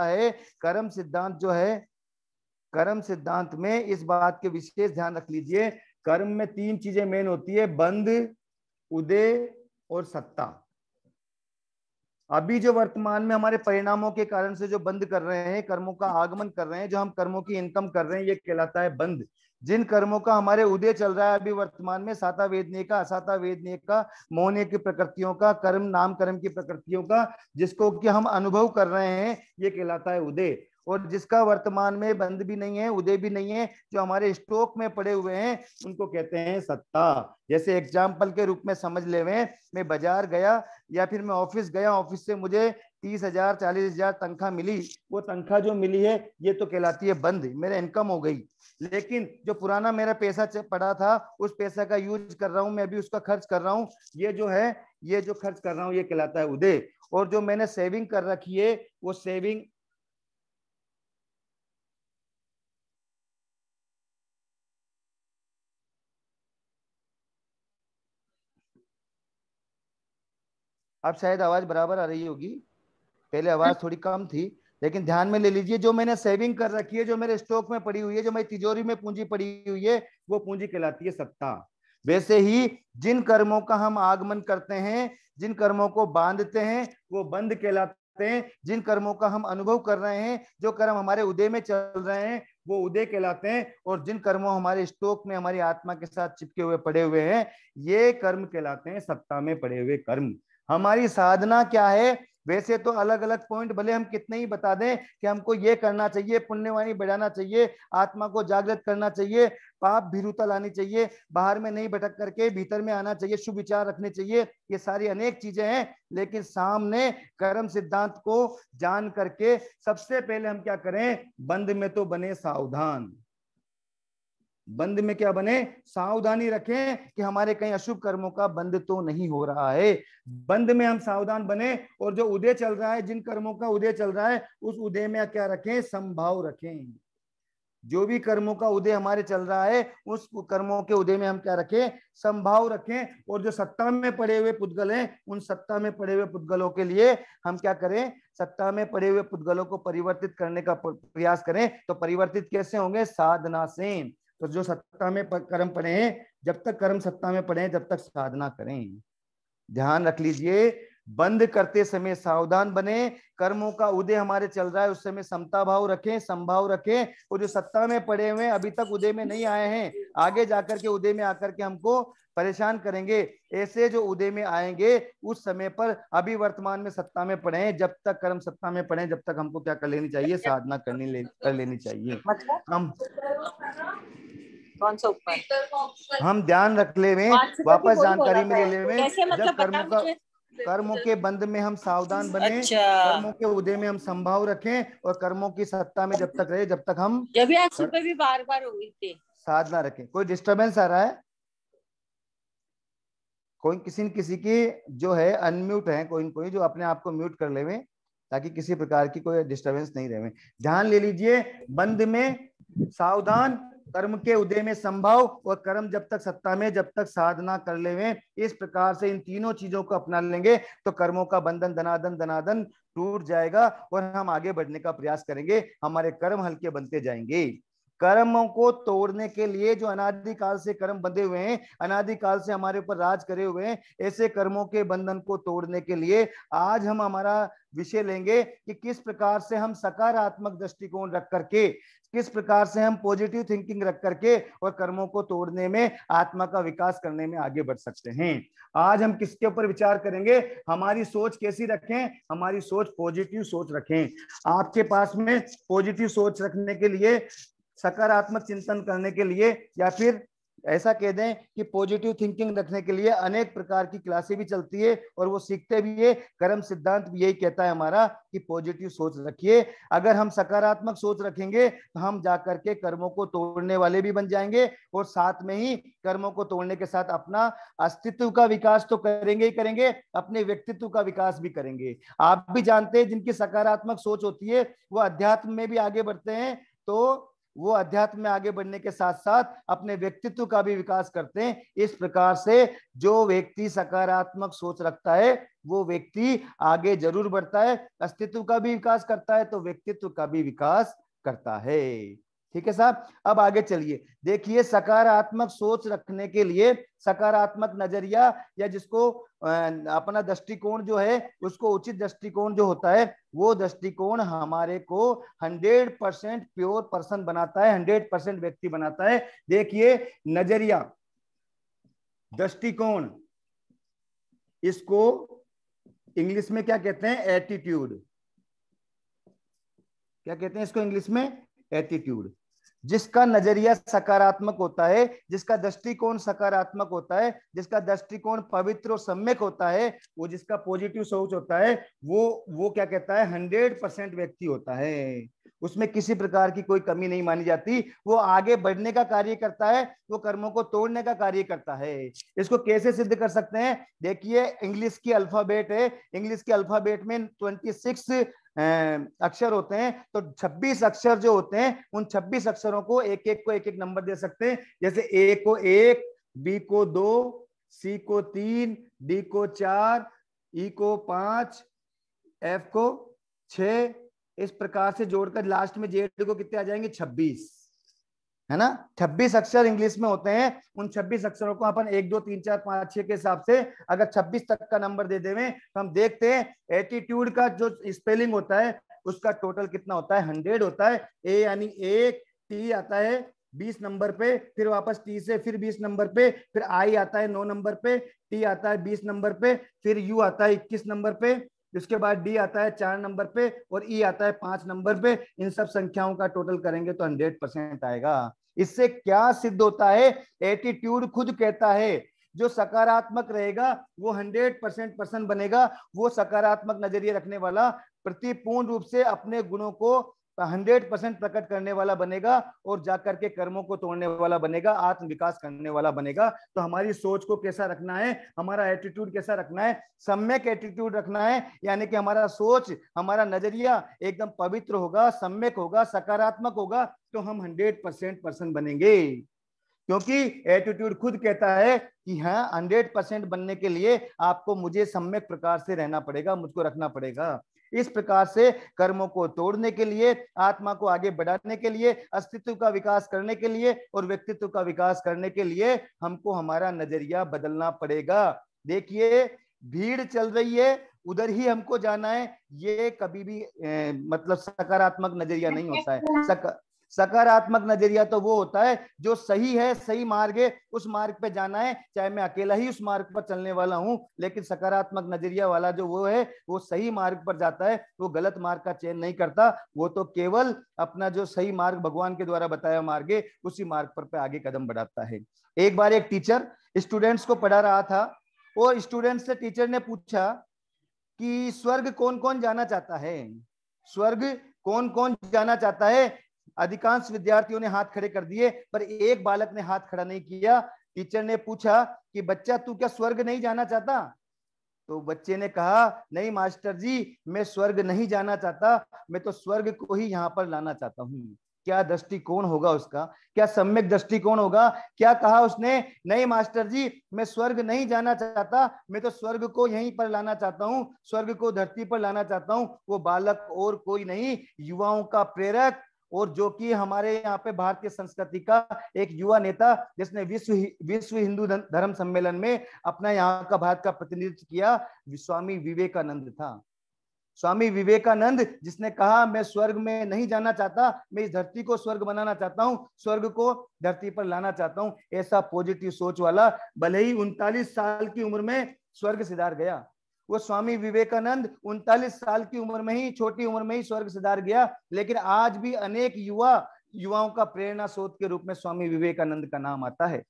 है कर्म सिद्धांत जो है कर्म सिद्धांत में इस बात के विशेष ध्यान रख लीजिए कर्म में तीन चीजें मेन होती है बंद उदय और सत्ता अभी जो वर्तमान में हमारे परिणामों के कारण से जो बंद कर रहे हैं कर्मों का आगमन कर रहे हैं जो हम कर्मों की इनकम कर रहे हैं ये कहलाता है बंद जिन कर्मों का हमारे उदय चल रहा है अभी वर्तमान में साता वेदने का असाता वेदने का मोहने की प्रकृतियों का कर्म नाम कर्म की प्रकृतियों का जिसको कि हम अनुभव कर रहे हैं ये कहलाता है उदय और जिसका वर्तमान में बंद भी नहीं है उदय भी नहीं है जो हमारे स्टोक में पड़े हुए हैं उनको कहते हैं सत्ता जैसे एग्जाम्पल के रूप में समझ ले मैं बाजार गया या फिर मैं ऑफिस गया ऑफिस से मुझे तीस हजार चालीस हजार तनख्वाह मिली वो तनख्वाह जो मिली है ये तो कहलाती है बंद मेरा इनकम हो गई लेकिन जो पुराना मेरा पैसा पड़ा था उस पैसा का यूज कर रहा हूँ मैं अभी उसका खर्च कर रहा हूँ ये जो है ये जो खर्च कर रहा हूँ ये कहलाता है उदय और जो मैंने सेविंग कर रखी है वो सेविंग अब शायद आवाज बराबर आ रही होगी पहले आवाज थोड़ी कम थी लेकिन ध्यान में ले लीजिए जो मैंने सेविंग कर रखी है जो मेरे स्टॉक में पड़ी हुई है जो मेरी तिजोरी में पूंजी पड़ी हुई है वो पूंजी कहलाती है सत्ता वैसे ही जिन कर्मों का हम आगमन करते हैं जिन कर्मों को बांधते हैं वो बंद कहलाते हैं जिन कर्मों का हम अनुभव कर रहे हैं जो कर्म हमारे उदय में चल रहे हैं वो उदय कहलाते हैं और जिन कर्मों हमारे स्टोक में हमारी आत्मा के साथ चिपके हुए पड़े हुए हैं ये कर्म कहलाते हैं सत्ता में पड़े हुए कर्म हमारी साधना क्या है वैसे तो अलग अलग पॉइंट भले हम कितने ही बता दें कि हमको ये करना चाहिए पुण्यवाणी बढ़ाना चाहिए आत्मा को जागृत करना चाहिए पाप भीरुता लानी चाहिए बाहर में नहीं भटक करके भीतर में आना चाहिए शुभ विचार रखने चाहिए ये सारी अनेक चीजें हैं लेकिन सामने कर्म सिद्धांत को जान करके सबसे पहले हम क्या करें बंद में तो बने सावधान बंद में क्या बने सावधानी रखें कि हमारे कहीं अशुभ कर्मों का बंद तो नहीं हो रहा है बंद में हम सावधान बने और जो उदय चल रहा है जिन कर्मों का उदय चल रहा है उस उदय में क्या रखें संभाव रखें जो भी कर्मों का उदय हमारे चल रहा है उस कर्मों के उदय में हम क्या रखें संभाव रखें और जो सत्ता में पड़े हुए पुद्गल हैं उन सत्ता में पड़े हुए पुद्गलों के लिए हम क्या करें सत्ता में पड़े हुए पुद्गलों को परिवर्तित करने का प्रयास करें तो परिवर्तित कैसे होंगे साधना से तो जो सत्ता में कर्म पड़े हैं जब तक कर्म सत्ता में पड़े हैं जब तक साधना करें ध्यान रख लीजिए बंद करते समय सावधान बने कर्मों का उदय हमारे चल रहा है उस समय समता भाव रखें संभाव रखें और जो सत्ता में पड़े हुए अभी तक उदय में नहीं आए हैं आगे जाकर के उदय में आकर के हमको परेशान करेंगे ऐसे जो उदय में आएंगे उस समय पर अभी वर्तमान में सत्ता में पड़े हैं जब तक कर्म सत्ता में पड़े जब तक हमको क्या कर लेनी चाहिए साधना करनी ले, कर लेनी चाहिए मतलब हम कौन सा उपमान हम ध्यान रखने में वापस जानकारी में लेने में मतलब जब कर्मों का कर्मों के बंद में हम सावधान बने अच्छा। कर्मों के उदय में हम संभाव रखें और कर्मों की सत्ता में जब तक रहे जब तक हम जब भी आज सुबह भी बार बार हुई थी साधना रखें कोई डिस्टरबेंस आ रहा है कोई किसी न किसी की जो है अनम्यूट है कोई न कोई जो अपने आप को म्यूट कर ले ताकि किसी प्रकार की कोई डिस्टरबेंस नहीं रहे ध्यान ले लीजिए बंद में सावधान कर्म के उदय में संभव और कर्म जब तक सत्ता में जब तक साधना कर ले इस प्रकार से इन तीनों चीजों को अपना लेंगे तो कर्मों का बंधन धनादन धनादन टूट जाएगा और हम आगे बढ़ने का प्रयास करेंगे हमारे कर्म हल्के बनते जाएंगे कर्मों को तोड़ने के लिए जो अनादिकाल से कर्म बंधे हुए हैं अनादिकाल से हमारे ऊपर राज करे हुए हैं ऐसे कर्मों के बंधन को तोड़ने के लिए आज हम हमारा विषय लेंगे कि किस प्रकार से हम सकारात्मक दृष्टिकोण रख करके किस प्रकार से हम पॉजिटिव थिंकिंग रख करके और कर्मों को तोड़ने में आत्मा का विकास करने में आगे बढ़ सकते हैं आज हम किसके ऊपर विचार करेंगे हमारी सोच कैसी रखें हमारी सोच पॉजिटिव सोच रखें आपके पास में पॉजिटिव सोच रखने के लिए सकारात्मक चिंतन करने के लिए या फिर ऐसा कह दें कि पॉजिटिव थिंकिंग रखने के लिए अनेक प्रकार की क्लासे भी चलती है और वो सीखते भी है कर्म सिद्धांत भी यही कहता है हमारा कि पॉजिटिव सोच रखिए अगर हम सकारात्मक सोच रखेंगे तो हम जाकर के कर्मों को तोड़ने वाले भी बन जाएंगे और साथ में ही कर्मों को तोड़ने के साथ अपना अस्तित्व का विकास तो करेंगे ही करेंगे अपने व्यक्तित्व का विकास भी करेंगे आप भी जानते हैं जिनकी सकारात्मक सोच होती है वो अध्यात्म में भी आगे बढ़ते हैं तो वो अध्यात्म में आगे बढ़ने के साथ साथ अपने व्यक्तित्व का भी विकास करते हैं इस प्रकार से जो व्यक्ति सकारात्मक सोच रखता है वो व्यक्ति आगे जरूर बढ़ता है अस्तित्व का भी विकास करता है तो व्यक्तित्व का भी विकास करता है ठीक है साहब अब आगे चलिए देखिए सकारात्मक सोच रखने के लिए सकारात्मक नजरिया या जिसको अपना दृष्टिकोण जो है उसको उचित दृष्टिकोण जो होता है वो दृष्टिकोण हमारे को 100 परसेंट प्योर पर्सन बनाता है 100 परसेंट व्यक्ति बनाता है देखिए नजरिया दृष्टिकोण इसको इंग्लिश में क्या कहते हैं एटीट्यूड क्या कहते हैं इसको इंग्लिश में एटीट्यूड जिसका नजरिया सकारात्मक होता है जिसका दृष्टिकोण सकारात्मक होता है जिसका दृष्टिकोण पवित्र और सम्यक होता है वो जिसका पॉजिटिव सोच होता है वो वो क्या कहता है हंड्रेड परसेंट व्यक्ति होता है उसमें किसी प्रकार की कोई कमी नहीं मानी जाती वो आगे बढ़ने का कार्य करता है वो कर्मों को तोड़ने का कार्य करता है इसको कैसे सिद्ध कर सकते हैं देखिए इंग्लिश की अल्फाबेट है इंग्लिश के अल्फाबेट में ट्वेंटी सिक्स अक्षर होते हैं तो 26 अक्षर जो होते हैं उन 26 अक्षरों को एक एक को एक एक नंबर दे सकते हैं जैसे ए को एक बी को दो सी को तीन डी को चार ई को पांच एफ को छ इस प्रकार से जोड़कर लास्ट में जेड को कितने आ जाएंगे छब्बीस है ना छब्बीस अक्षर इंग्लिश में होते हैं उन छब्बीस अक्षरों को अपन एक दो तीन चार पांच छह के हिसाब से अगर छब्बीस तक का नंबर दे देवे तो हम देखते हैं एटीट्यूड का जो स्पेलिंग होता है उसका टोटल कितना होता है हंड्रेड होता है ए यानी एक टी आता है बीस नंबर पे फिर वापस टी से फिर बीस नंबर पे फिर आई आता है नौ नंबर पे टी आता है बीस नंबर पे फिर यू आता है इक्कीस नंबर पे उसके बाद डी आता है चार नंबर पे और ई e आता है पांच नंबर पे इन सब संख्याओं का टोटल करेंगे तो हंड्रेड परसेंट आएगा इससे क्या सिद्ध होता है एटीट्यूड खुद कहता है जो सकारात्मक रहेगा वो हंड्रेड परसेंट पर्सन बनेगा वो सकारात्मक नजरिए रखने वाला प्रतिपूर्ण रूप से अपने गुणों को तो हंड्रेड परसेंट प्रकट करने वाला बनेगा और जाकर के कर्मों को तोड़ने वाला बनेगा आत्म विकास करने वाला बनेगा तो हमारी सोच को कैसा रखना है हमारा एटीट्यूड कैसा रखना है सम्यक एटीट्यूड रखना है यानी कि हमारा सोच हमारा नजरिया एकदम पवित्र होगा सम्यक होगा सकारात्मक होगा तो हम हंड्रेड परसेंट पर्सन बनेंगे क्योंकि एटीट्यूड खुद कहता है कि हाँ हंड्रेड परसेंट बनने के लिए आपको मुझे सम्यक प्रकार से रहना पड़ेगा मुझको रखना पड़ेगा इस प्रकार से कर्मों को तोड़ने के लिए आत्मा को आगे बढ़ाने के लिए अस्तित्व का विकास करने के लिए और व्यक्तित्व का विकास करने के लिए हमको हमारा नजरिया बदलना पड़ेगा देखिए भीड़ चल रही है उधर ही हमको जाना है ये कभी भी ए, मतलब सकारात्मक नजरिया नहीं होता है सक, सकारात्मक नजरिया तो वो होता है जो सही है सही मार्ग है उस मार्ग पे जाना है चाहे मैं अकेला ही उस मार्ग पर चलने वाला हूं लेकिन सकारात्मक नजरिया वाला जो वो है वो सही मार्ग पर जाता है वो गलत मार्ग का चयन नहीं करता वो तो केवल अपना जो सही मार्ग भगवान के द्वारा बताया मार्ग है उसी मार्ग पर आगे कदम बढ़ाता है एक बार एक टीचर स्टूडेंट्स को पढ़ा रहा था और स्टूडेंट से टीचर ने पूछा कि स्वर्ग कौन कौन जाना चाहता है स्वर्ग कौन कौन जाना चाहता है अधिकांश विद्यार्थियों ने हाथ खड़े कर दिए पर एक बालक ने हाथ खड़ा नहीं किया टीचर ने पूछा कि बच्चा तू क्या स्वर्ग नहीं जाना चाहता तो बच्चे ने कहा नहीं मास्टर जी मैं स्वर्ग नहीं जाना चाहता मैं तो स्वर्ग को ही यहाँ पर लाना चाहता हूँ क्या दृष्टिकोण होगा उसका क्या सम्यक दृष्टिकोण होगा क्या कहा उसने नहीं मास्टर जी मैं स्वर्ग नहीं जाना चाहता मैं तो स्वर्ग को यहीं पर लाना चाहता हूँ स्वर्ग को धरती पर लाना चाहता हूँ वो बालक और कोई नहीं युवाओं का प्रेरक और जो कि हमारे यहाँ पे भारतीय संस्कृति का एक युवा नेता जिसने विश्व विश्व हिंदू धर्म सम्मेलन में अपना यहाँ का भारत का प्रतिनिधित्व किया स्वामी विवेकानंद था स्वामी विवेकानंद जिसने कहा मैं स्वर्ग में नहीं जाना चाहता मैं इस धरती को स्वर्ग बनाना चाहता हूँ स्वर्ग को धरती पर लाना चाहता हूँ ऐसा पॉजिटिव सोच वाला भले ही उनतालीस साल की उम्र में स्वर्ग सिधार गया वो स्वामी विवेकानंद उनतालीस साल की उम्र में ही छोटी उम्र में ही स्वर्ग सुधार गया लेकिन आज भी अनेक युवा युवाओं का प्रेरणा स्रोत के रूप में स्वामी विवेकानंद का नाम आता है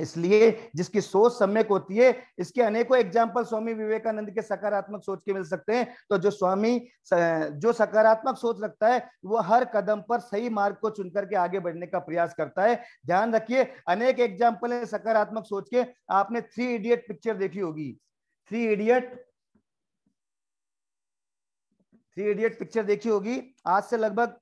इसलिए जिसकी सोच सम्यक होती है इसके अनेकों एग्जाम्पल स्वामी विवेकानंद के सकारात्मक सोच के मिल सकते हैं तो जो स्वामी जो सकारात्मक सोच रखता है वो हर कदम पर सही मार्ग को चुन करके आगे बढ़ने का प्रयास करता है ध्यान रखिए अनेक एग्जाम्पल है सकारात्मक सोच के आपने थ्री इडियट पिक्चर देखी होगी three idiot three idiot picture देखी होगी आज से लगभग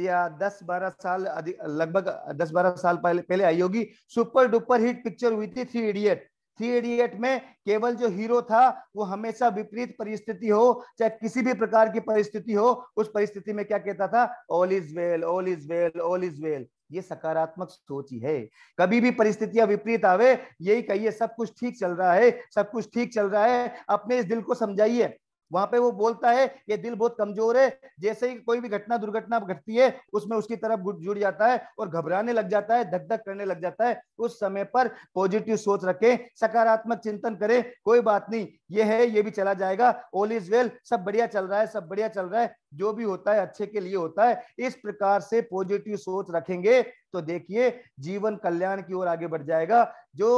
या दस बारह साल लगभग दस बारह साल पहले पहले आई होगी सुपर डुपर हिट पिक्चर हुई थी थ्री इडियट थ्री इडियट में केवल जो हीरो था वो हमेशा विपरीत परिस्थिति हो चाहे किसी भी प्रकार की परिस्थिति हो उस परिस्थिति में क्या कहता था all is well all is well all is well ये सकारात्मक सोच ही है कभी भी परिस्थितियां विपरीत आवे यही कहिए सब कुछ ठीक चल रहा है सब कुछ ठीक चल रहा है अपने इस दिल को समझाइए वहां पे वो बोलता है ये दिल बहुत कमजोर है जैसे ही कोई भी घटना दुर्घटना घटती है उसमें उसकी तरफ जुड़ जाता है और घबराने लग जाता है धक धक करने लग जाता है उस समय पर पॉजिटिव सोच रखें सकारात्मक चिंतन करें कोई बात नहीं ये है ये भी चला जाएगा ऑल इज वेल सब बढ़िया चल रहा है सब बढ़िया चल रहा है जो भी होता है अच्छे के लिए होता है इस प्रकार से पॉजिटिव सोच रखेंगे तो देखिए जीवन कल्याण की ओर आगे बढ़ जाएगा जो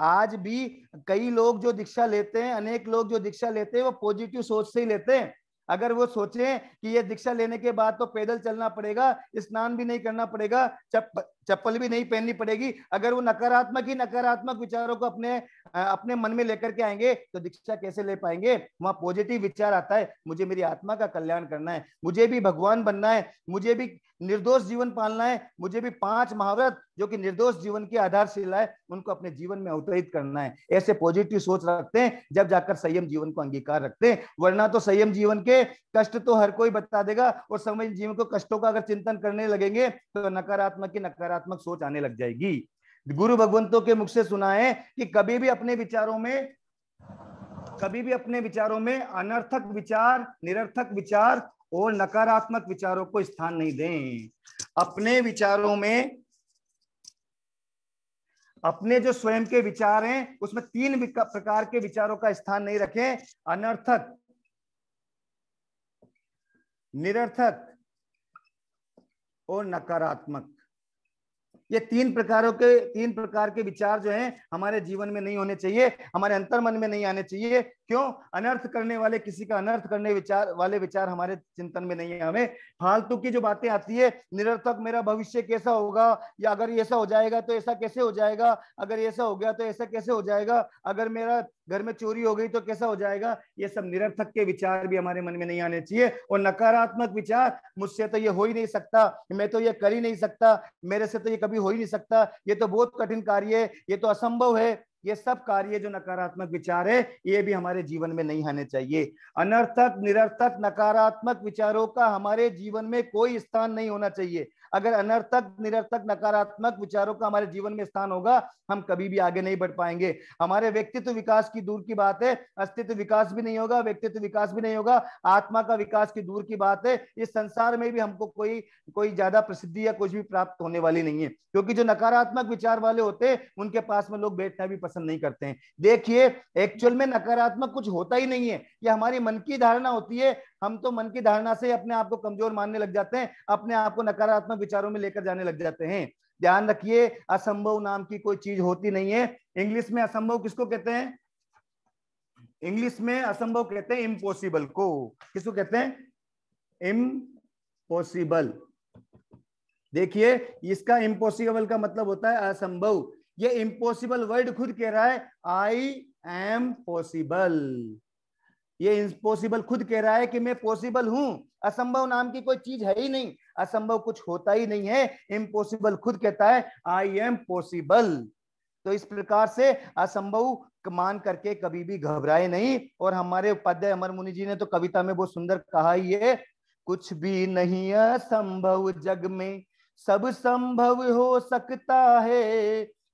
आज भी कई लोग जो दीक्षा लेते हैं अनेक लोग जो दीक्षा लेते हैं वो पॉजिटिव सोच से ही लेते हैं अगर वो सोचें कि ये दीक्षा लेने के बाद तो पैदल चलना पड़ेगा स्नान भी नहीं करना पड़ेगा चप्पल भी नहीं पहननी पड़ेगी अगर वो नकारात्मक ही नकारात्मक विचारों को अपने अपने मन में लेकर के आएंगे तो दीक्षा कैसे ले पाएंगे वहां पॉजिटिव विचार आता है मुझे मेरी आत्मा का कल्याण करना है मुझे भी भगवान बनना है मुझे भी निर्दोष जीवन पालना है मुझे भी पांच महाव्रत जो कि निर्दोष जीवन की आधारशिला है उनको अपने जीवन में अवतरित करना है ऐसे पॉजिटिव सोच रखते हैं जब जाकर संयम जीवन को अंगीकार रखते हैं वरना तो संयम जीवन के कष्ट तो हर कोई बता देगा और संयम जीवन को कष्टों का अगर चिंतन करने लगेंगे तो नकारात्मक ही नकारात्मक सकारात्मक सोच आने लग जाएगी गुरु भगवंतों के मुख से सुना है कि कभी भी अपने विचारों में कभी भी अपने विचारों में अनर्थक विचार निरर्थक विचार और नकारात्मक विचारों को स्थान नहीं दें अपने विचारों में अपने जो स्वयं के विचार हैं उसमें तीन प्रकार के विचारों का स्थान नहीं रखें अनर्थक निरर्थक और नकारात्मक ये तीन प्रकारों के तीन प्रकार के विचार जो हैं हमारे जीवन में नहीं होने चाहिए हमारे अंतर मन में नहीं आने चाहिए क्यों अनर्थ करने वाले किसी का अनर्थ करने विचार वाले विचार हमारे चिंतन में नहीं है हमें फालतू की जो बातें आती है निरर्थक मेरा भविष्य कैसा होगा या अगर ऐसा हो जाएगा तो ऐसा कैसे हो जाएगा अगर ऐसा हो गया तो ऐसा कैसे हो जाएगा अगर मेरा घर में चोरी हो गई तो कैसा हो जाएगा ये सब निरर्थक के विचार भी हमारे मन में नहीं आने चाहिए और नकारात्मक विचार मुझसे तो ये हो ही नहीं सकता मैं तो ये कर ही नहीं सकता मेरे से तो ये कभी हो ही नहीं सकता ये तो बहुत कठिन कार्य है ये तो असंभव है ये सब कार्य जो नकारात्मक विचार है ये भी हमारे जीवन में नहीं आने चाहिए अनर्थक निरर्थक नकारात्मक विचारों का हमारे जीवन में कोई स्थान नहीं होना चाहिए अगर अनर्थक निरर्थक नकारात्मक विचारों का हमारे जीवन में स्थान होगा हम कभी भी आगे नहीं बढ़ पाएंगे हमारे व्यक्तित्व विकास की दूर की बात है अस्तित्व विकास भी नहीं होगा व्यक्तित्व विकास भी नहीं होगा आत्मा का विकास की दूर की बात है इस संसार में भी हमको कोई कोई ज्यादा प्रसिद्धि या कुछ भी प्राप्त होने वाली नहीं है क्योंकि जो नकारात्मक विचार वाले होते हैं उनके पास में लोग बैठना भी पसंद नहीं करते हैं देखिए एक्चुअल में नकारात्मक कुछ होता ही नहीं है यह हमारी मन की धारणा होती है हम तो मन की धारणा से अपने आप को कमजोर मानने लग जाते हैं अपने आप को नकारात्मक विचारों में लेकर जाने लग जाते हैं ध्यान रखिए असंभव नाम की कोई चीज होती नहीं है इंग्लिश में असंभव किसको कहते हैं इंग्लिश में असंभव कहते हैं इम्पॉसिबल को किसको कहते हैं इम्पोसिबल देखिए इसका इम्पोसिबल का मतलब होता है असंभव ये इम्पॉसिबल वर्ड खुद कह रहा है आई एम पॉसिबल ये इम्पोसिबल खुद कह रहा है कि मैं पॉसिबल हूं असंभव नाम की कोई चीज है ही नहीं असंभव कुछ होता ही नहीं है इम्पॉसिबल खुद कहता है आई एम पॉसिबल तो इस प्रकार से असंभव मान करके कभी भी घबराए नहीं और हमारे उपाध्याय अमर मुनि जी ने तो कविता में बहुत सुंदर कहा ही है कुछ भी नहीं असंभव जग में सब संभव हो सकता है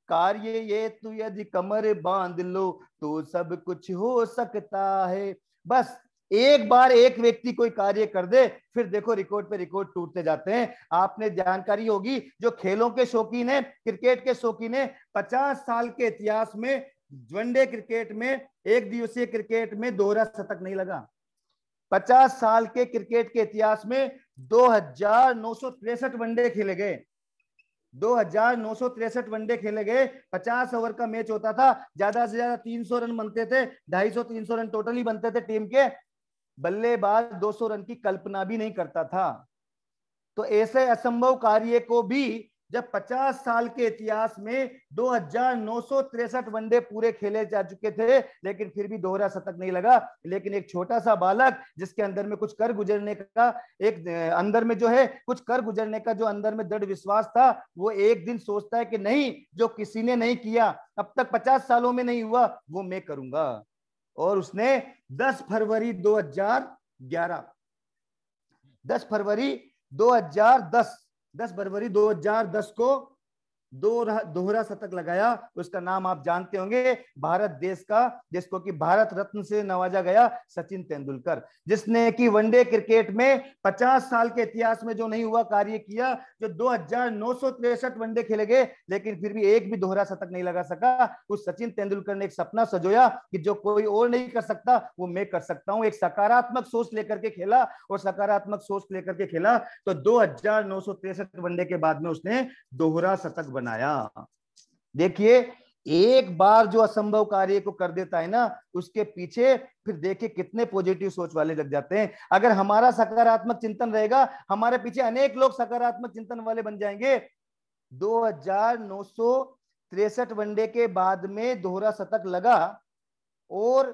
कार्य ये तू यदि कमर बांध लो तो सब कुछ हो सकता है बस एक बार एक व्यक्ति कोई कार्य कर दे फिर देखो रिकॉर्ड पे रिकॉर्ड टूटते जाते हैं आपने जानकारी होगी जो खेलों के शौकीन है क्रिकेट के शौकीन है पचास साल के इतिहास में वनडे क्रिकेट में एक दिवसीय क्रिकेट में दोहरा शतक नहीं लगा पचास साल के क्रिकेट के इतिहास में दो हजार नौ सौ तिरसठ वनडे खेले गए दो हजार नौ सौ तिरसठ वनडे खेले गए पचास ओवर का मैच होता था ज्यादा से ज्यादा तीन सौ रन बनते थे ढाई सौ तीन सौ रन टोटल ही बनते थे टीम के बल्लेबाज दो सौ रन की कल्पना भी नहीं करता था तो ऐसे असंभव कार्य को भी जब 50 साल के इतिहास में दो वनडे पूरे खेले जा चुके थे लेकिन फिर भी दोहरा शतक नहीं लगा लेकिन एक छोटा सा बालक जिसके अंदर में कुछ कर गुजरने का एक अंदर में जो है कुछ कर गुजरने का जो अंदर में दृढ़ विश्वास था वो एक दिन सोचता है कि नहीं जो किसी ने नहीं किया अब तक पचास सालों में नहीं हुआ वो मैं करूंगा और उसने दस फरवरी दो हजार ग्यारह दस फरवरी दो हजार दस 10 फरवरी 2010 को दोहरा दोहरा शतक लगाया उसका नाम आप जानते होंगे भारत देश का जिसको कि भारत रत्न से नवाजा गया सचिन तेंदुलकर जिसने कि वनडे क्रिकेट में 50 साल के इतिहास में जो नहीं हुआ कार्य किया जो दो हजार नौ सौ तिरसठ वनडे खेले गए लेकिन फिर भी एक भी दोहरा शतक नहीं लगा सका उस सचिन तेंदुलकर ने एक सपना सजोया कि जो कोई और नहीं कर सकता वो मैं कर सकता हूँ एक सकारात्मक सोच लेकर के खेला और सकारात्मक सोच लेकर के खेला तो दो वनडे के बाद में उसने दोहरा शतक बनाया देखिए एक बार जो असंभव कार्य को कर देता है ना उसके पीछे फिर देखिए कितने पॉजिटिव सोच वाले लग जाते हैं अगर हमारा सकारात्मक चिंतन रहेगा हमारे पीछे अनेक लोग सकारात्मक चिंतन वाले बन जाएंगे दो हजार नौ सौ तिरसठ वनडे के बाद में दोहरा शतक लगा और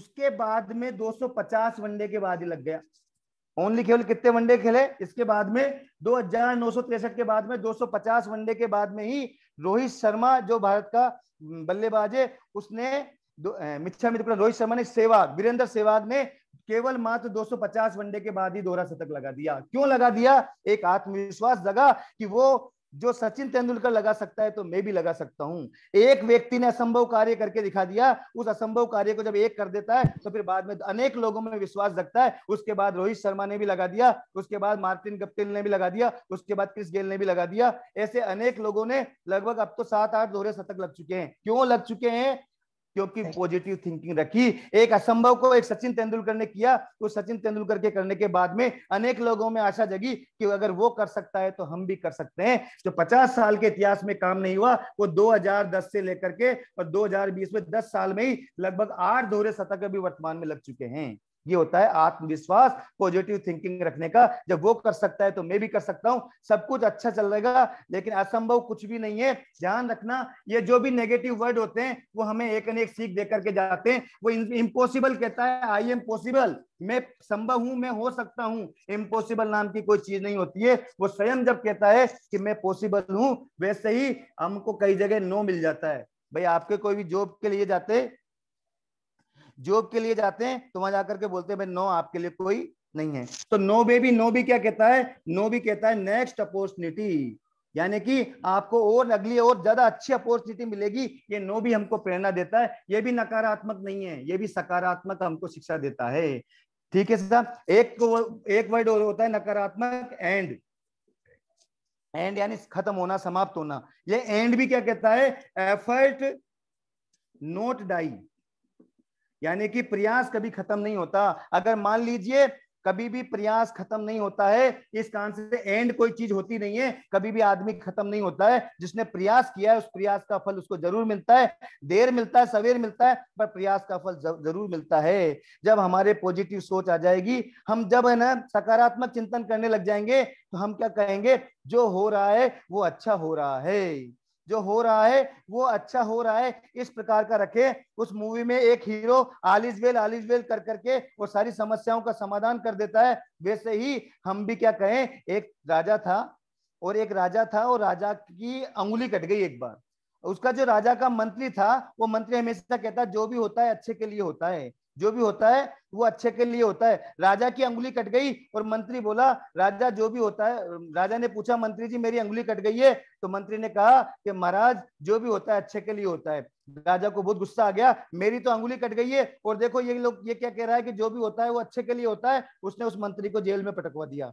उसके बाद में 250 वनडे के बाद ही लग गया ओनली केवल कितने वनडे खेले इसके बाद में दो हजार नौ सौ तिरसठ के बाद में 250 वनडे के बाद में ही रोहित शर्मा जो भारत का हम्म, बल्लेबाज है उसने मिच्छा मित्र रोहित शर्मा ने सेवाग वीरेंद्र सेवाग ने केवल मात्र 250 वनडे के बाद ही दोहरा शतक लगा दिया क्यों लगा दिया एक आत्मविश्वास जगा कि वो जो सचिन तेंदुलकर लगा सकता है तो मैं भी लगा सकता हूं एक व्यक्ति ने असंभव कार्य करके दिखा दिया उस असंभव कार्य को जब एक कर देता है तो फिर बाद में अनेक लोगों में विश्वास जगता है उसके बाद रोहित शर्मा ने भी लगा दिया उसके बाद मार्टिन गप्टिल ने भी लगा दिया उसके बाद क्रिस गेल ने भी लगा दिया ऐसे अनेक लोगों ने लगभग अब तो सात आठ दोहरे शतक लग चुके हैं क्यों लग चुके हैं क्योंकि पॉजिटिव थिंकिंग रखी एक असंभव को एक सचिन तेंदुलकर ने किया तो सचिन तेंदुलकर के करने के बाद में अनेक लोगों में आशा जगी कि अगर वो कर सकता है तो हम भी कर सकते हैं जो 50 साल के इतिहास में काम नहीं हुआ वो 2010 से लेकर के और 2020 में 10 साल में ही लगभग आठ दोहरे शतक भी वर्तमान में लग चुके हैं ये होता है आत्मविश्वास पॉजिटिव थिंकिंग रखने का जब वो कर सकता है तो मैं भी कर सकता हूँ सब कुछ अच्छा चल रहेगा लेकिन असंभव कुछ भी नहीं है ध्यान रखना ये जो भी नेगेटिव वर्ड होते हैं वो हमें एक न एक सीख दे करके जाते हैं वो इम्पोसिबल कहता है आई एम पॉसिबल मैं संभव हूं मैं हो सकता हूं इम्पोसिबल नाम की कोई चीज नहीं होती है वो स्वयं जब कहता है कि मैं पॉसिबल हूं वैसे ही हमको कई जगह नो मिल जाता है भाई आपके कोई भी जॉब के लिए जाते जॉब के लिए जाते हैं तो वहां जाकर के बोलते हैं भाई नो आपके लिए कोई नहीं है तो नो बेबी नो भी क्या कहता है नो भी कहता है नेक्स्ट अपॉर्चुनिटी यानी कि आपको और अगली और ज्यादा अच्छी अपॉर्चुनिटी मिलेगी ये नो भी हमको प्रेरणा देता है ये भी नकारात्मक नहीं है ये भी सकारात्मक हमको शिक्षा देता है ठीक है साहब एक एक वर्ड और होता है नकारात्मक एंड एंड यानी खत्म होना समाप्त होना ये एंड भी क्या कहता है एफर्ट नोट डाई यानी कि प्रयास कभी खत्म नहीं होता अगर मान लीजिए कभी भी प्रयास खत्म नहीं होता है इस कारण से एंड कोई चीज होती नहीं है कभी भी आदमी खत्म नहीं होता है जिसने प्रयास किया है उस प्रयास का फल उसको जरूर मिलता है देर मिलता है सवेर मिलता है पर प्रयास का फल जरूर मिलता है जब हमारे पॉजिटिव सोच आ जाएगी हम जब है ना सकारात्मक चिंतन करने लग जाएंगे तो हम क्या कहेंगे जो हो रहा है वो अच्छा हो रहा है जो हो रहा है वो अच्छा हो रहा है इस प्रकार का रखे उस मूवी में एक hero all is well all is well कर करके वो सारी समस्याओं का समाधान कर देता है वैसे ही हम भी क्या कहें एक राजा था और एक राजा था और राजा की अंगुली कट गई एक बार उसका जो राजा का मंत्री था वो मंत्री हमेशा कहता जो भी होता है अच्छे के लिए होता है जो भी होता है वो अच्छे के लिए होता है राजा की अंगुली कट गई और मंत्री बोला राजा जो भी होता है राजा ने पूछा मंत्री जी मेरी अंगुली कट गई है तो मंत्री ने कहा कि महाराज जो भी होता है अच्छे के लिए होता है राजा को बहुत गुस्सा आ गया मेरी तो अंगुली कट गई है और देखो ये लोग ये क्या कह रहा है कि जो भी होता है वो अच्छे के लिए होता है उसने उस मंत्री को जेल में पटकवा दिया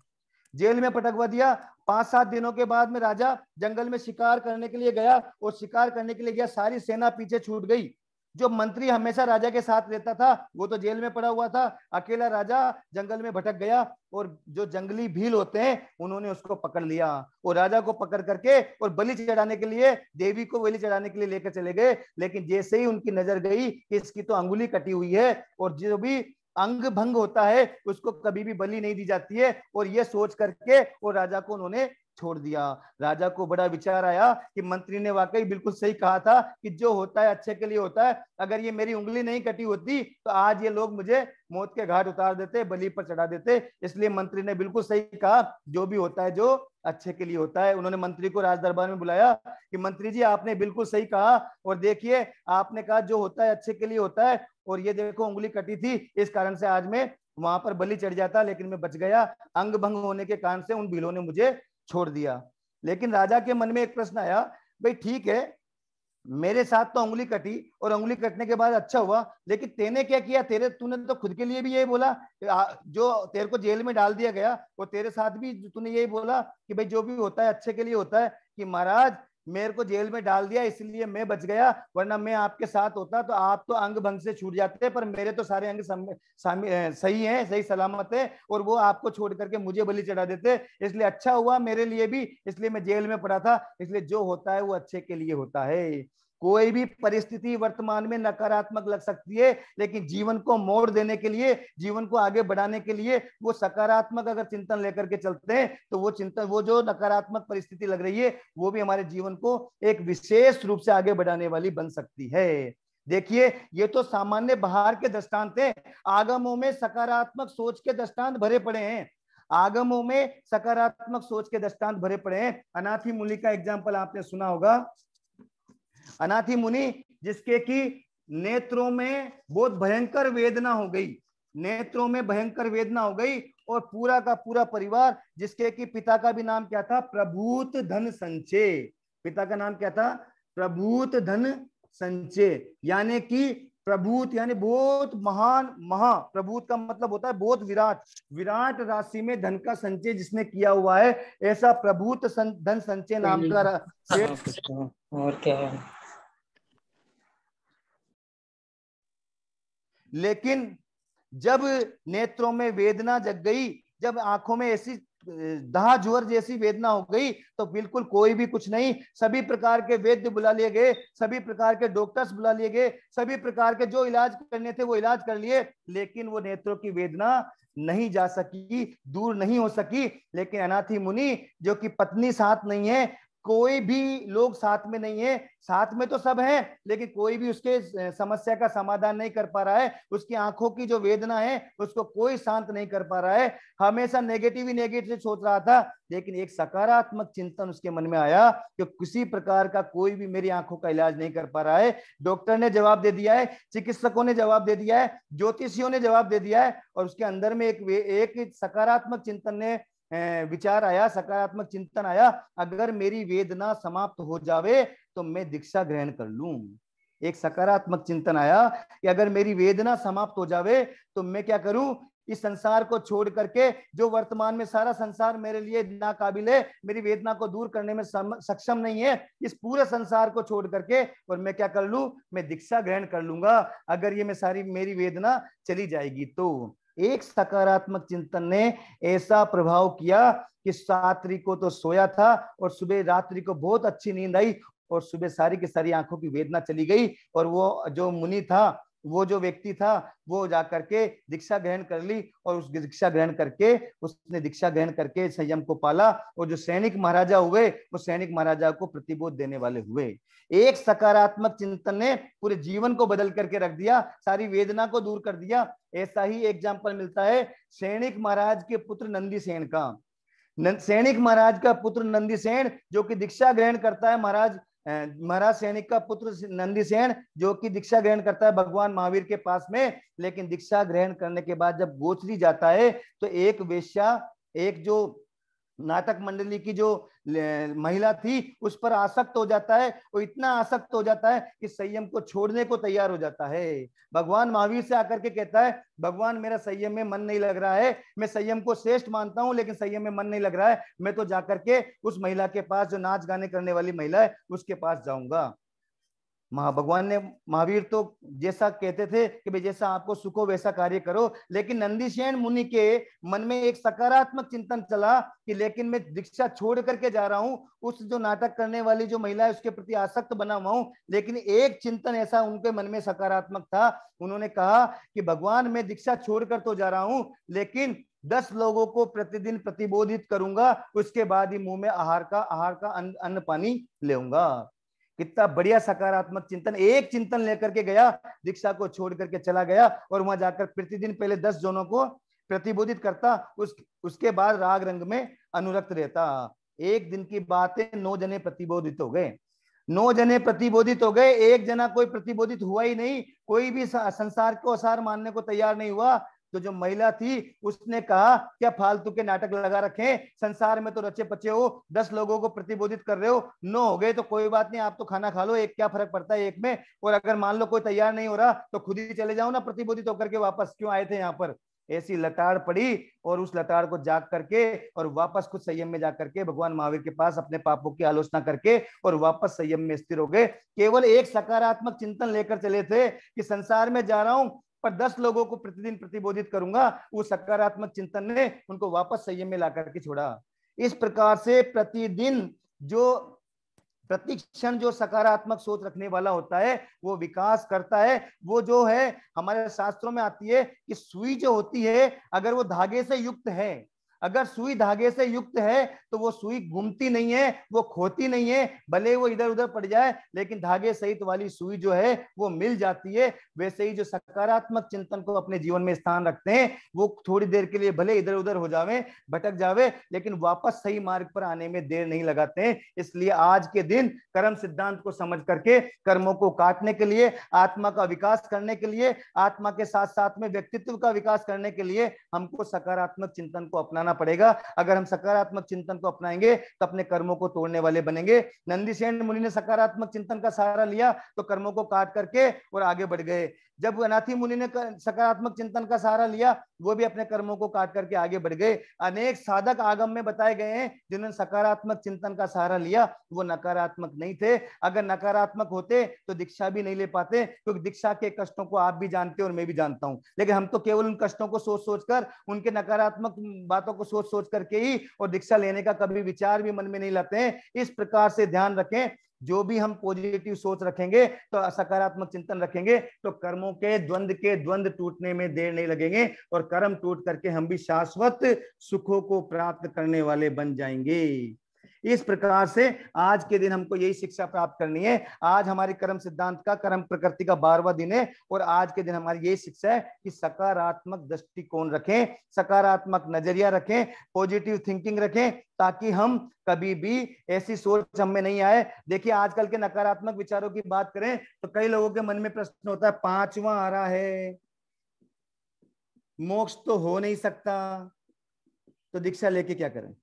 जेल में पटकवा दिया पांच सात दिनों के बाद में राजा जंगल में शिकार करने के लिए गया और शिकार करने के लिए गया सारी सेना पीछे छूट गई जो मंत्री हमेशा राजा के साथ रहता था वो तो जेल में पड़ा हुआ था अकेला राजा जंगल में भटक गया और जो जंगली भील होते हैं उन्होंने उसको पकड़ लिया और राजा को पकड़ करके और बलि चढ़ाने के लिए देवी को बलि चढ़ाने के लिए लेकर चले गए लेकिन जैसे ही उनकी नजर गई कि इसकी तो अंगुली कटी हुई है और जो भी अंग भंग होता है उसको कभी भी बलि नहीं दी जाती है और ये सोच करके और राजा को उन्होंने छोड़ दिया राजा को बड़ा विचार आया कि मंत्री ने वाकई बिल्कुल सही कहा था कि जो होता है अच्छे के लिए होता है अगर ये मेरी उंगली नहीं कटी होती तो आज ये लोग मुझे मौत के घाट उतार देते बलि पर चढ़ा देते इसलिए मंत्री ने बिल्कुल सही कहा जो भी होता है जो अच्छे के लिए होता है उन्होंने मंत्री को राज दरबार में बुलाया कि मंत्री जी आपने बिल्कुल सही कहा और देखिए आपने कहा जो होता है अच्छे के लिए होता है और ये देखो उंगली कटी थी इस कारण से आज मैं वहां पर बलि चढ़ जाता लेकिन मैं बच गया अंग भंग होने के कारण से उन भीलों ने मुझे छोड़ दिया लेकिन राजा के मन में एक प्रश्न आया भाई ठीक है मेरे साथ तो उंगली कटी और उंगली कटने के बाद अच्छा हुआ लेकिन तेने क्या किया तेरे तूने तो खुद के लिए भी यही बोला जो तेरे को जेल में डाल दिया गया और तेरे साथ भी तूने यही बोला कि भाई जो भी होता है अच्छे के लिए होता है कि महाराज मेरे को जेल में डाल दिया इसलिए मैं बच गया वरना मैं आपके साथ होता तो आप तो अंग भंग से छूट जाते पर मेरे तो सारे अंग सम, सही हैं सही सलामत है और वो आपको छोड़ करके मुझे बलि चढ़ा देते इसलिए अच्छा हुआ मेरे लिए भी इसलिए मैं जेल में पड़ा था इसलिए जो होता है वो अच्छे के लिए होता है कोई भी परिस्थिति वर्तमान में नकारात्मक लग सकती है लेकिन जीवन को मोड़ देने के लिए जीवन को आगे बढ़ाने के लिए वो सकारात्मक अगर चिंतन लेकर के चलते हैं तो वो चिंतन वो जो नकारात्मक परिस्थिति लग रही है वो भी हमारे जीवन को एक विशेष रूप से आगे बढ़ाने वाली बन सकती है देखिए ये तो सामान्य बाहर के दृष्टान्त है आगमों में सकारात्मक सोच के दृष्टांत भरे पड़े हैं आगमों में सकारात्मक सोच के दृष्टांत भरे पड़े हैं अनाथी मूली का एग्जाम्पल आपने सुना होगा अनाथी मुनि जिसके की नेत्रों में बहुत भयंकर वेदना हो गई नेत्रों में भयंकर वेदना हो गई और पूरा का पूरा परिवार जिसके की पिता का भी नाम क्या था प्रभूत धन संचय पिता का नाम क्या था प्रभूत धन संचय यानी कि प्रभूत यानी बहुत महान महा प्रभूत का मतलब होता है बहुत विराट विराट राशि में धन का संचय जिसने किया हुआ है ऐसा प्रभूत सं, धन संचय नाम का और क्या है लेकिन जब नेत्रों में वेदना जग गई जब आंखों में ऐसी दहा जुअर जैसी वेदना हो गई तो बिल्कुल कोई भी कुछ नहीं सभी प्रकार के वेद्य बुला लिए गए सभी प्रकार के डॉक्टर्स बुला लिए गए सभी प्रकार के जो इलाज करने थे वो इलाज कर लिए लेकिन वो नेत्रों की वेदना नहीं जा सकी दूर नहीं हो सकी लेकिन अनाथी मुनि जो कि पत्नी साथ नहीं है कोई भी लोग साथ में नहीं है साथ में तो सब हैं लेकिन कोई भी उसके समस्या का समाधान नहीं कर पा रहा है उसकी आंखों की जो वेदना है उसको कोई शांत नहीं कर पा रहा है हमेशा नेगेटिव ही नेगेटिव सोच रहा था लेकिन एक सकारात्मक चिंतन उसके मन में आया कि किसी प्रकार का कोई भी मेरी आंखों का इलाज नहीं कर पा रहा है डॉक्टर ने जवाब दे दिया है चिकित्सकों ने जवाब दे दिया है ज्योतिषियों ने जवाब दे दिया है और उसके अंदर में एक एक सकारात्मक चिंतन ने विचार आया सकारात्मक चिंतन आया अगर मेरी वेदना समाप्त हो जावे तो मैं दीक्षा ग्रहण कर लू एक सकारात्मक चिंतन आया कि अगर मेरी वेदना समाप्त हो जावे तो मैं क्या करूं इस संसार को छोड़ करके जो वर्तमान में सारा संसार मेरे लिए नाकाबिल है मेरी वेदना को दूर करने में सक्षम नहीं है इस पूरे संसार को छोड़ करके और मैं क्या कर लू मैं दीक्षा ग्रहण कर लूंगा अगर ये मैं सारी मेरी वेदना चली जाएगी तो एक सकारात्मक चिंतन ने ऐसा प्रभाव किया कि रात्रि को तो सोया था और सुबह रात्रि को बहुत अच्छी नींद आई और सुबह सारी की सारी आंखों की वेदना चली गई और वो जो मुनि था वो जो व्यक्ति था वो जाकर के दीक्षा ग्रहण कर ली और उस दीक्षा ग्रहण करके उसने दीक्षा ग्रहण करके संयम को पाला और जो सैनिक महाराजा हुए वो सैनिक महाराजा को प्रतिबोध देने वाले हुए एक सकारात्मक चिंतन ने पूरे जीवन को बदल करके रख दिया सारी वेदना को दूर कर दिया ऐसा ही एग्जाम्पल मिलता है सैनिक महाराज के पुत्र नंदी सेन का सैनिक महाराज का पुत्र नंदी सेन जो कि दीक्षा ग्रहण करता है महाराज महाराज सैनिक का पुत्र नंदीसेन जो कि दीक्षा ग्रहण करता है भगवान महावीर के पास में लेकिन दीक्षा ग्रहण करने के बाद जब गोचरी जाता है तो एक वेश्या एक जो नाटक मंडली की जो महिला थी उस पर आसक्त हो जाता है वो इतना आसक्त हो जाता है कि संयम को छोड़ने को तैयार हो जाता है भगवान महावीर से आकर के कहता है भगवान मेरा संयम में मन नहीं लग रहा है मैं संयम को श्रेष्ठ मानता हूं लेकिन संयम में मन नहीं लग रहा है मैं तो जाकर के उस महिला के पास जो नाच गाने करने वाली महिला है उसके पास जाऊंगा महा भगवान ने महावीर तो जैसा कहते थे कि भाई जैसा आपको सुखो वैसा कार्य करो लेकिन नंदीशैन मुनि के मन में एक सकारात्मक चिंतन चला कि लेकिन मैं दीक्षा छोड़ करके जा रहा हूँ उस जो नाटक करने वाली जो महिला है उसके प्रति आसक्त बना हुआ हूँ लेकिन एक चिंतन ऐसा उनके मन में सकारात्मक था उन्होंने कहा कि भगवान मैं दीक्षा छोड़कर तो जा रहा हूँ लेकिन दस लोगों को प्रतिदिन प्रतिबोधित करूंगा उसके बाद ही मुंह में आहार का आहार का अन्न पानी लेगा कितना बढ़िया सकारात्मक चिंतन एक चिंतन लेकर के गया दीक्षा को छोड़ करके चला गया और वहां जाकर प्रतिदिन पहले दस जनों को प्रतिबोधित करता उस उसके बाद राग रंग में अनुरक्त रहता एक दिन की बातें नौ जने प्रतिबोधित हो गए नौ जने प्रतिबोधित हो गए एक जना कोई प्रतिबोधित हुआ ही नहीं कोई भी संसार को असार मानने को तैयार नहीं हुआ तो जो महिला थी उसने कहा क्या फालतू के नाटक लगा रखे संसार में तो रचे पचे हो दस लोगों को प्रतिबोधित कर रहे हो नो हो गए तो कोई बात नहीं आप तो खाना खा लो एक क्या फर्क पड़ता है एक में और अगर मान लो कोई तैयार नहीं हो रहा तो खुद ही चले जाओ ना प्रतिबोधित होकर के वापस क्यों आए थे यहाँ पर ऐसी लताड़ पड़ी और उस लताड़ को जाग करके और वापस खुद संयम में जाकर के भगवान महावीर के पास अपने पापों की आलोचना करके और वापस संयम में स्थिर हो गए केवल एक सकारात्मक चिंतन लेकर चले थे कि संसार में जा रहा हूं पर दस लोगों को प्रतिदिन प्रतिबोधित करूंगा वो सकारात्मक चिंतन ने उनको वापस संयम में ला करके छोड़ा इस प्रकार से प्रतिदिन जो प्रतिक्षण जो सकारात्मक सोच रखने वाला होता है वो विकास करता है वो जो है हमारे शास्त्रों में आती है कि सुई जो होती है अगर वो धागे से युक्त है अगर सुई धागे से युक्त है तो वो सुई घूमती नहीं है वो खोती नहीं है भले वो इधर उधर पड़ जाए लेकिन धागे सहित वाली सुई जो है वो मिल जाती है वैसे ही जो सकारात्मक चिंतन को अपने जीवन में स्थान रखते हैं वो थोड़ी देर के लिए भले इधर उधर हो जावे भटक जावे लेकिन वापस सही मार्ग पर आने में देर नहीं लगाते हैं इसलिए आज के दिन कर्म सिद्धांत को समझ करके कर्मों को काटने के लिए आत्मा का विकास करने के लिए आत्मा के साथ साथ में व्यक्तित्व का विकास करने के लिए हमको सकारात्मक चिंतन को अपनाना पड़ेगा अगर हम सकारात्मक चिंतन को अपनाएंगे तो अपने कर्मों को तोड़ने वाले बनेंगे नंदी सेन मुनि ने सकारात्मक चिंतन का सहारा लिया तो कर्मों को काट करके और आगे बढ़ गए जब अनाथी मुनि ने सकारात्मक चिंतन का सहारा लिया वो भी अपने कर्मों को काट करके आगे बढ़ गए अनेक साधक आगम में बताए गए हैं जिन्होंने सकारात्मक चिंतन का सहारा लिया वो नकारात्मक नहीं थे अगर नकारात्मक होते तो दीक्षा भी नहीं ले पाते क्योंकि दीक्षा के कष्टों को आप भी जानते हो और मैं भी जानता हूं लेकिन हम तो केवल उन कष्टों को सोच सोच कर उनके नकारात्मक बातों को सोच सोच करके ही और दीक्षा लेने का कभी विचार भी मन में नहीं लाते हैं इस प्रकार से ध्यान रखें जो भी हम पॉजिटिव सोच रखेंगे तो सकारात्मक चिंतन रखेंगे तो कर्मों के द्वंद के द्वंद टूटने में देर नहीं लगेंगे और कर्म टूट करके हम भी शाश्वत सुखों को प्राप्त करने वाले बन जाएंगे इस प्रकार से आज के दिन हमको यही शिक्षा प्राप्त करनी है आज हमारे कर्म सिद्धांत का कर्म प्रकृति का बारवा दिन है और आज के दिन हमारी यही शिक्षा है कि सकारात्मक दृष्टिकोण रखें सकारात्मक नजरिया रखें पॉजिटिव थिंकिंग रखें ताकि हम कभी भी ऐसी सोच हमें नहीं आए देखिए आजकल के नकारात्मक विचारों की बात करें तो कई लोगों के मन में प्रश्न होता है पांचवा आ रहा है मोक्ष तो हो नहीं सकता तो दीक्षा लेके क्या करें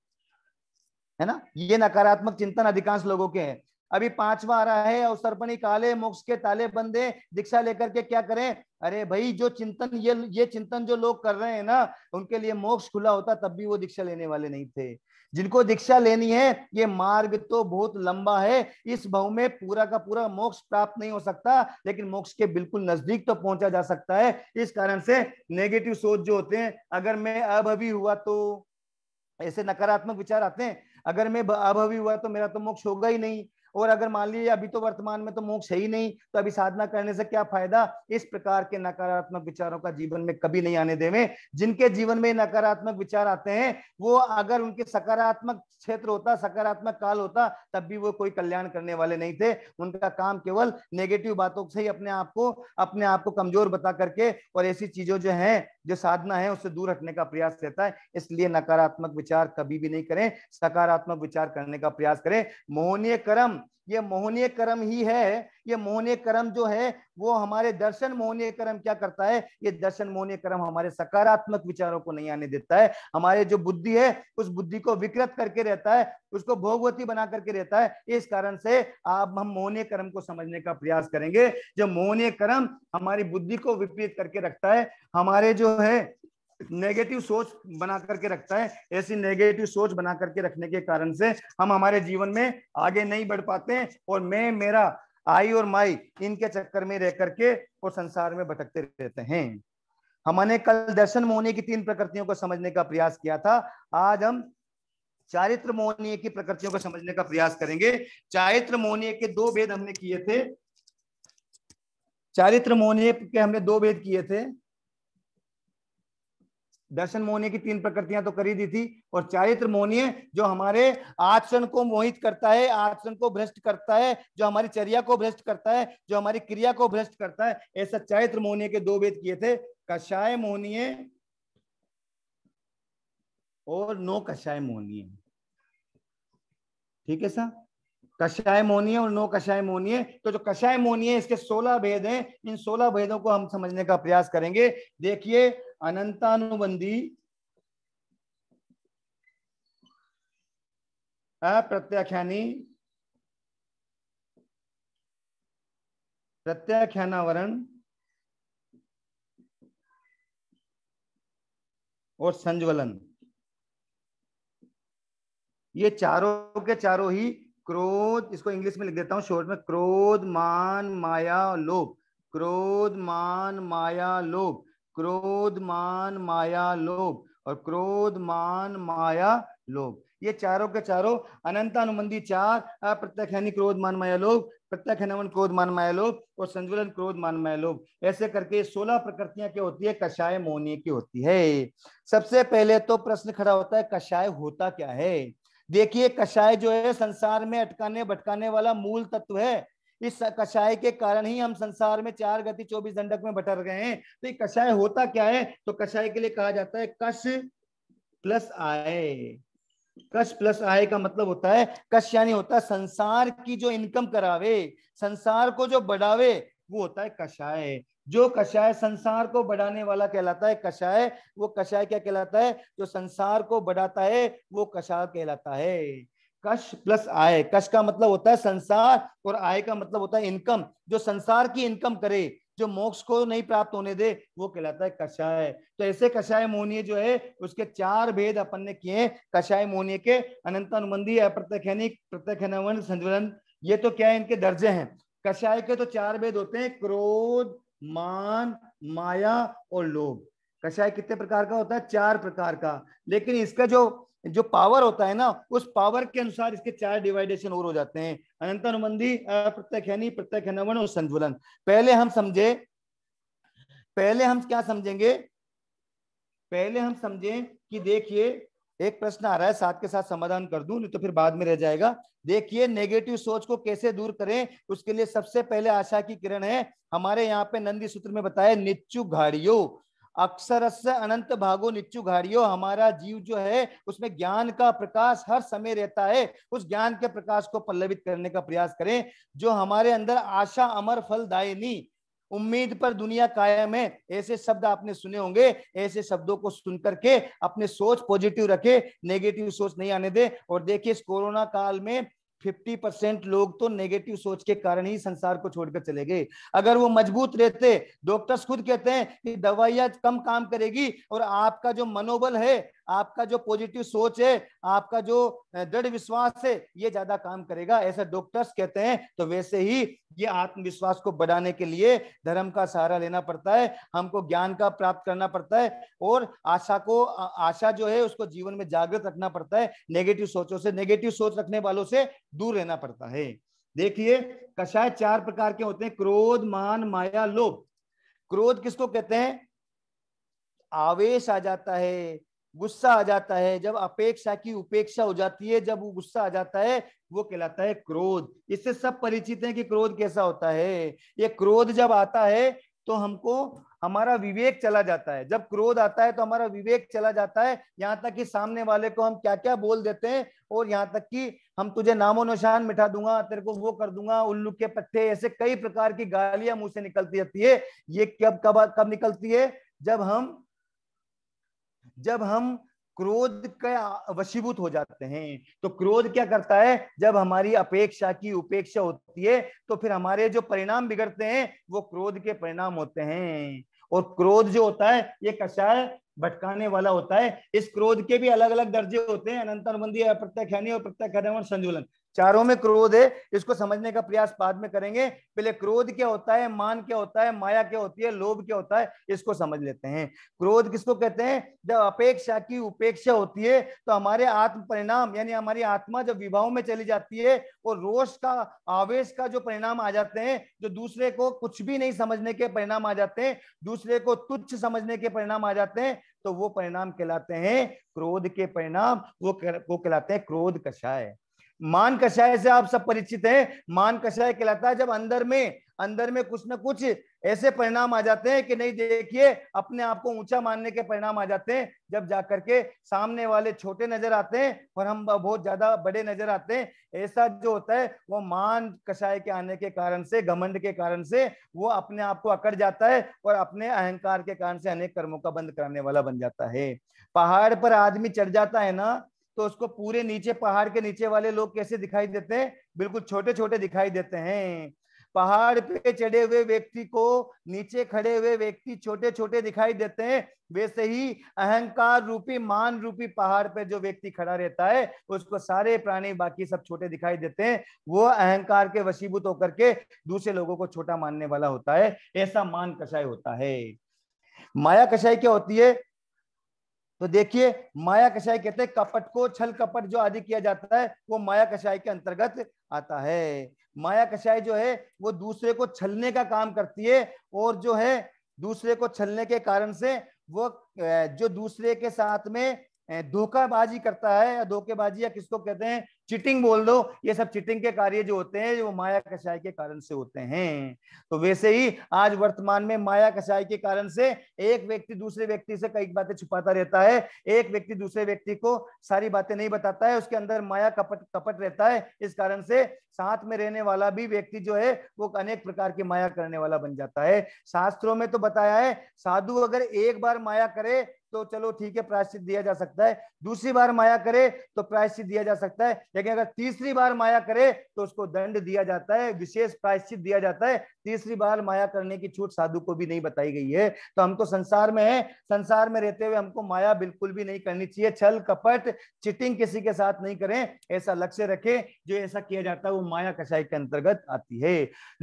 है ना ये नकारात्मक चिंतन अधिकांश लोगों के हैं अभी पांचवा आ रहा है अवसर पर निकाले मोक्ष के ताले बंदे दीक्षा लेकर के क्या करें अरे भाई जो चिंतन ये ये चिंतन जो लोग कर रहे हैं ना उनके लिए मोक्ष खुला होता तब भी वो दीक्षा लेने वाले नहीं थे जिनको दीक्षा लेनी है ये मार्ग तो बहुत लंबा है इस भव में पूरा का पूरा मोक्ष प्राप्त नहीं हो सकता लेकिन मोक्ष के बिल्कुल नजदीक तो पहुंचा जा सकता है इस कारण से नेगेटिव सोच जो होते हैं अगर मैं अभवी हुआ तो ऐसे नकारात्मक विचार आते हैं अगर मैं अभवी हुआ तो मेरा तो मोक्ष होगा ही नहीं और अगर मान लीजिए अभी तो वर्तमान में तो मोक्ष है ही नहीं तो अभी साधना करने से क्या फायदा इस प्रकार के नकारात्मक विचारों का जीवन में कभी नहीं आने देवे जिनके जीवन में नकारात्मक विचार आते हैं वो अगर उनके सकारात्मक क्षेत्र होता सकारात्मक काल होता तब भी वो कोई कल्याण करने वाले नहीं थे उनका काम केवल नेगेटिव बातों से ही अपने आप को अपने आप को कमजोर बता करके और ऐसी चीजों जो है जो साधना है उससे दूर हटने का प्रयास रहता है इसलिए नकारात्मक विचार कभी भी नहीं करें सकारात्मक विचार करने का प्रयास करें मोहनीय कर्म ये मोहनीय कर्म ही है ये मोहनीय कर्म जो है वो हमारे दर्शन मोहनीय कर्म क्या करता है ये दर्शन मोहनीय कर्म हमारे सकारात्मक विचारों को नहीं आने देता है हमारे जो बुद्धि है उस बुद्धि को विकृत करके रहता है उसको भोगवती बना करके रहता है इस कारण से आप हम मोहनीय कर्म को समझने का प्रयास करेंगे जो मोहनीय कर्म हमारी बुद्धि को विपरीत करके रखता है हमारे जो है नेगेटिव सोच बना करके रखता है ऐसी नेगेटिव सोच बना करके रखने के कारण से हम हमारे जीवन में आगे नहीं बढ़ पाते और मैं मेरा आई और माई इनके चक्कर में रह करके और संसार में भटकते रहते हैं हमने कल दर्शन मोहनी की तीन प्रकृतियों को समझने का प्रयास किया था आज हम चारित्र मोहनीय की प्रकृतियों को समझने का प्रयास करेंगे चारित्र मोहनीय के दो भेद हमने किए थे चारित्र मोहनीय के हमने दो भेद किए थे दर्शन मोहनीय की तीन प्रकृतियां तो करी दी थी और चारित्र मोहनीय जो हमारे आचरण को मोहित करता है आचरण को भ्रष्ट करता है जो हमारी चर्या को भ्रष्ट करता है जो हमारी क्रिया को भ्रष्ट करता है ऐसा चारित्र मोहनीय के दो वेद किए थे कषाय मोहनीय और नो कषाय मोहनीय ठीक है सर कषाय मोहनीय और नो कषाय मोहनीय तो जो कषाय मोहनीय इसके सोलह भेद हैं इन सोलह भेदों को हम समझने का प्रयास करेंगे देखिए अनंतानुबंधी अप्रत्याख्या प्रत्याख्यानावरण और संज्वलन ये चारों के चारों ही क्रोध इसको इंग्लिश में लिख देता हूं शॉर्ट में क्रोध मान माया लोभ क्रोध मान माया लोभ क्रोध मान माया लोभ और क्रोध मान माया लोभ ये चारों के चारों अनंत अनुबंधी चार यानी क्रोध मान माया लोभ प्रत्यक्ष नमन क्रोध मान माया लोभ और संजुलन क्रोध मान माया लोभ ऐसे करके सोलह प्रकृतियां क्या होती है कषाय मोहनीय की होती है सबसे पहले तो प्रश्न खड़ा होता है कषाय होता क्या है देखिए कषाय जो है संसार में अटकाने भटकाने वाला मूल तत्व है इस कषाय के कारण ही हम संसार में चार गति चौबीस दंडक में भटक गए हैं तो ये कषाय होता क्या है तो कषाय के लिए कहा जाता है कश प्लस आय कश प्लस आय का मतलब होता है कश यानी होता है संसार की जो इनकम करावे संसार को जो बढ़ावे वो होता है कषाय जो कषाय संसार को बढ़ाने वाला कहलाता है कषाय वो कषाय क्या कहलाता है जो संसार को बढ़ाता है वो कषाय कहलाता है कश प्लस आय कश का मतलब होता है संसार और आय का मतलब होता है इनकम जो संसार की इनकम करे जो मोक्ष को नहीं प्राप्त होने दे वो कहलाता है कषाय तो ऐसे कषाय मोहनीय जो है उसके चार भेद अपन ने किए कषाय मोहनीय के अनंत अनुबंधी अप्रत्यनिक प्रत्यक्षण संज्वलन ये तो क्या है इनके दर्जे हैं कषाय के तो चार भेद होते हैं क्रोध मान माया और लोभ कषाय कितने प्रकार का होता है चार प्रकार का लेकिन इसका जो जो पावर होता है ना उस पावर के अनुसार इसके चार डिवाइडेशन और हो जाते हैं अनंत अनुबंधी प्रत्यक्षणी प्रत्यक्षणवन और संजुलन पहले हम समझे पहले हम क्या समझेंगे पहले हम समझे कि देखिए एक प्रश्न आ रहा है साथ के साथ समाधान कर दूं नहीं तो फिर बाद में रह जाएगा देखिए नेगेटिव सोच को कैसे दूर करें उसके लिए सबसे पहले आशा की किरण है हमारे यहाँ पे नंदी सूत्र में बताया निच्चु घाड़ियों अक्षर से अनंत भागो निच्चु घाड़ियो हमारा जीव जो है उसमें ज्ञान का प्रकाश हर समय रहता है उस ज्ञान के प्रकाश को पल्लवित करने का प्रयास करें जो हमारे अंदर आशा अमर फल दायनी उम्मीद पर दुनिया कायम है ऐसे शब्द आपने सुने होंगे ऐसे शब्दों को सुन करके अपने सोच पॉजिटिव रखे नेगेटिव सोच नहीं आने दे और देखिए इस कोरोना काल में फिफ्टी परसेंट लोग तो नेगेटिव सोच के कारण ही संसार को छोड़कर चले गए अगर वो मजबूत रहते डॉक्टर्स खुद कहते हैं कि दवाइयां कम काम करेगी और आपका जो मनोबल है आपका जो पॉजिटिव सोच है आपका जो दृढ़ विश्वास है ये ज्यादा काम करेगा ऐसा डॉक्टर्स कहते हैं तो वैसे ही ये आत्मविश्वास को बढ़ाने के लिए धर्म का सहारा लेना पड़ता है हमको ज्ञान का प्राप्त करना पड़ता है और आशा को आशा जो है उसको जीवन में जागृत रखना पड़ता है नेगेटिव सोचों से नेगेटिव सोच रखने वालों से दूर रहना पड़ता है देखिए कषाय चार प्रकार के होते हैं क्रोध मान माया लोभ क्रोध किसको कहते हैं आवेश आ जाता है गुस्सा आ जाता है जब अपेक्षा की उपेक्षा हो जाती है जब वो गुस्सा आ जाता है वो कहलाता है क्रोध इससे सब परिचित हैं कि क्रोध कैसा होता है ये क्रोध जब आता है तो हमको हमारा विवेक चला जाता है जब क्रोध आता है तो हमारा विवेक चला जाता है यहाँ तक कि सामने वाले को हम क्या क्या बोल देते हैं और यहाँ तक कि हम तुझे नामो निशान मिठा दूंगा तेरे को वो कर दूंगा उल्लू के पट्टे ऐसे कई प्रकार की गालियां मुंह से निकलती रहती है ये कब कब कब निकलती है जब हम जब हम क्रोध का वशीभूत हो जाते हैं तो क्रोध क्या करता है जब हमारी अपेक्षा की उपेक्षा होती है तो फिर हमारे जो परिणाम बिगड़ते हैं वो क्रोध के परिणाम होते हैं और क्रोध जो होता है ये कषाय भटकाने वाला होता है इस क्रोध के भी अलग अलग दर्जे होते हैं अनंत अनुबंधी अप्रत्याख्यानी और प्रत्यक्षानी संजुलन चारों में क्रोध है इसको समझने का प्रयास बाद में करेंगे पहले क्रोध क्या होता है मान क्या होता है माया क्या होती है लोभ क्या होता है इसको समझ लेते हैं क्रोध किसको कहते हैं जब अपेक्षा की उपेक्षा होती है तो हमारे आत्म परिणाम यानी हमारी आत्मा जब विवाह में चली जाती है और रोष का आवेश का जो परिणाम आ जाते हैं जो दूसरे को कुछ भी नहीं समझने के परिणाम आ जाते हैं दूसरे को तुच्छ समझने के परिणाम आ जाते हैं तो वो परिणाम कहलाते हैं क्रोध के परिणाम वो वो कहलाते हैं क्रोध कषाय मान कषाय से आप सब परिचित हैं मान कषाय कहलाता है जब अंदर में अंदर में कुछ ना कुछ ऐसे परिणाम आ जाते हैं कि नहीं देखिए अपने आप को ऊंचा मानने के परिणाम आ जाते हैं जब जाकर के सामने वाले छोटे नजर आते हैं और हम बहुत ज्यादा बड़े नजर आते हैं ऐसा जो होता है वो मान कषाय के आने के कारण से घमंड के कारण से वो अपने आप को अकड़ जाता है और अपने अहंकार के कारण से अनेक कर्मों का बंद कराने वाला बन जाता है पहाड़ पर आदमी चढ़ जाता है ना तो उसको पूरे नीचे पहाड़ के नीचे वाले लोग कैसे दिखाई देते हैं बिल्कुल छोटे छोटे दिखाई देते हैं पहाड़ पे चढ़े हुए व्यक्ति को नीचे खड़े हुए व्यक्ति छोटे छोटे दिखाई देते हैं वैसे ही अहंकार रूपी मान रूपी पहाड़ पे जो व्यक्ति खड़ा रहता है उसको सारे प्राणी बाकी सब छोटे दिखाई देते हैं वो अहंकार के वशीभूत होकर के दूसरे लोगों को छोटा मानने वाला होता है ऐसा मान कषाय होता है माया कषाय क्या होती है तो देखिए माया कषाय कहते हैं कपट को छल कपट जो आदि किया जाता है वो माया कषाय के अंतर्गत आता है माया कषाय जो है वो दूसरे को छलने का काम करती है और जो है दूसरे को छलने के कारण से वो जो दूसरे के साथ में धोखाबाजी करता है या धोखेबाजी या किसको कहते हैं चिटिंग बोल दो ये सब चिटिंग के कार्य जो होते हैं वो माया कषाय के कारण से होते हैं तो वैसे ही आज वर्तमान में माया कषाय के कारण से एक व्यक्ति दूसरे व्यक्ति से कई बातें छुपाता रहता है एक व्यक्ति दूसरे व्यक्ति को सारी बातें नहीं बताता है उसके अंदर माया कपट कपट रहता है इस कारण से साथ में रहने वाला भी व्यक्ति जो है वो अनेक प्रकार की माया करने वाला बन जाता है शास्त्रों में तो बताया है साधु अगर एक बार माया करे तो चलो ठीक है प्रायश्चित दिया जा सकता है दूसरी बार माया करे तो प्रायश्चित दिया जा सकता है लेकिन अगर तीसरी बार माया करे तो उसको दंड दिया जाता है विशेष प्रायश्चित दिया जाता है तीसरी बार माया करने की छूट साधु को भी नहीं बताई गई है तो हम तो संसार में है संसार में रहते हुए हमको माया बिल्कुल भी नहीं करनी चाहिए छल कपट चिटिंग किसी के साथ नहीं करें ऐसा लक्ष्य रखें जो ऐसा किया जाता है वो माया कषाय के अंतर्गत आती है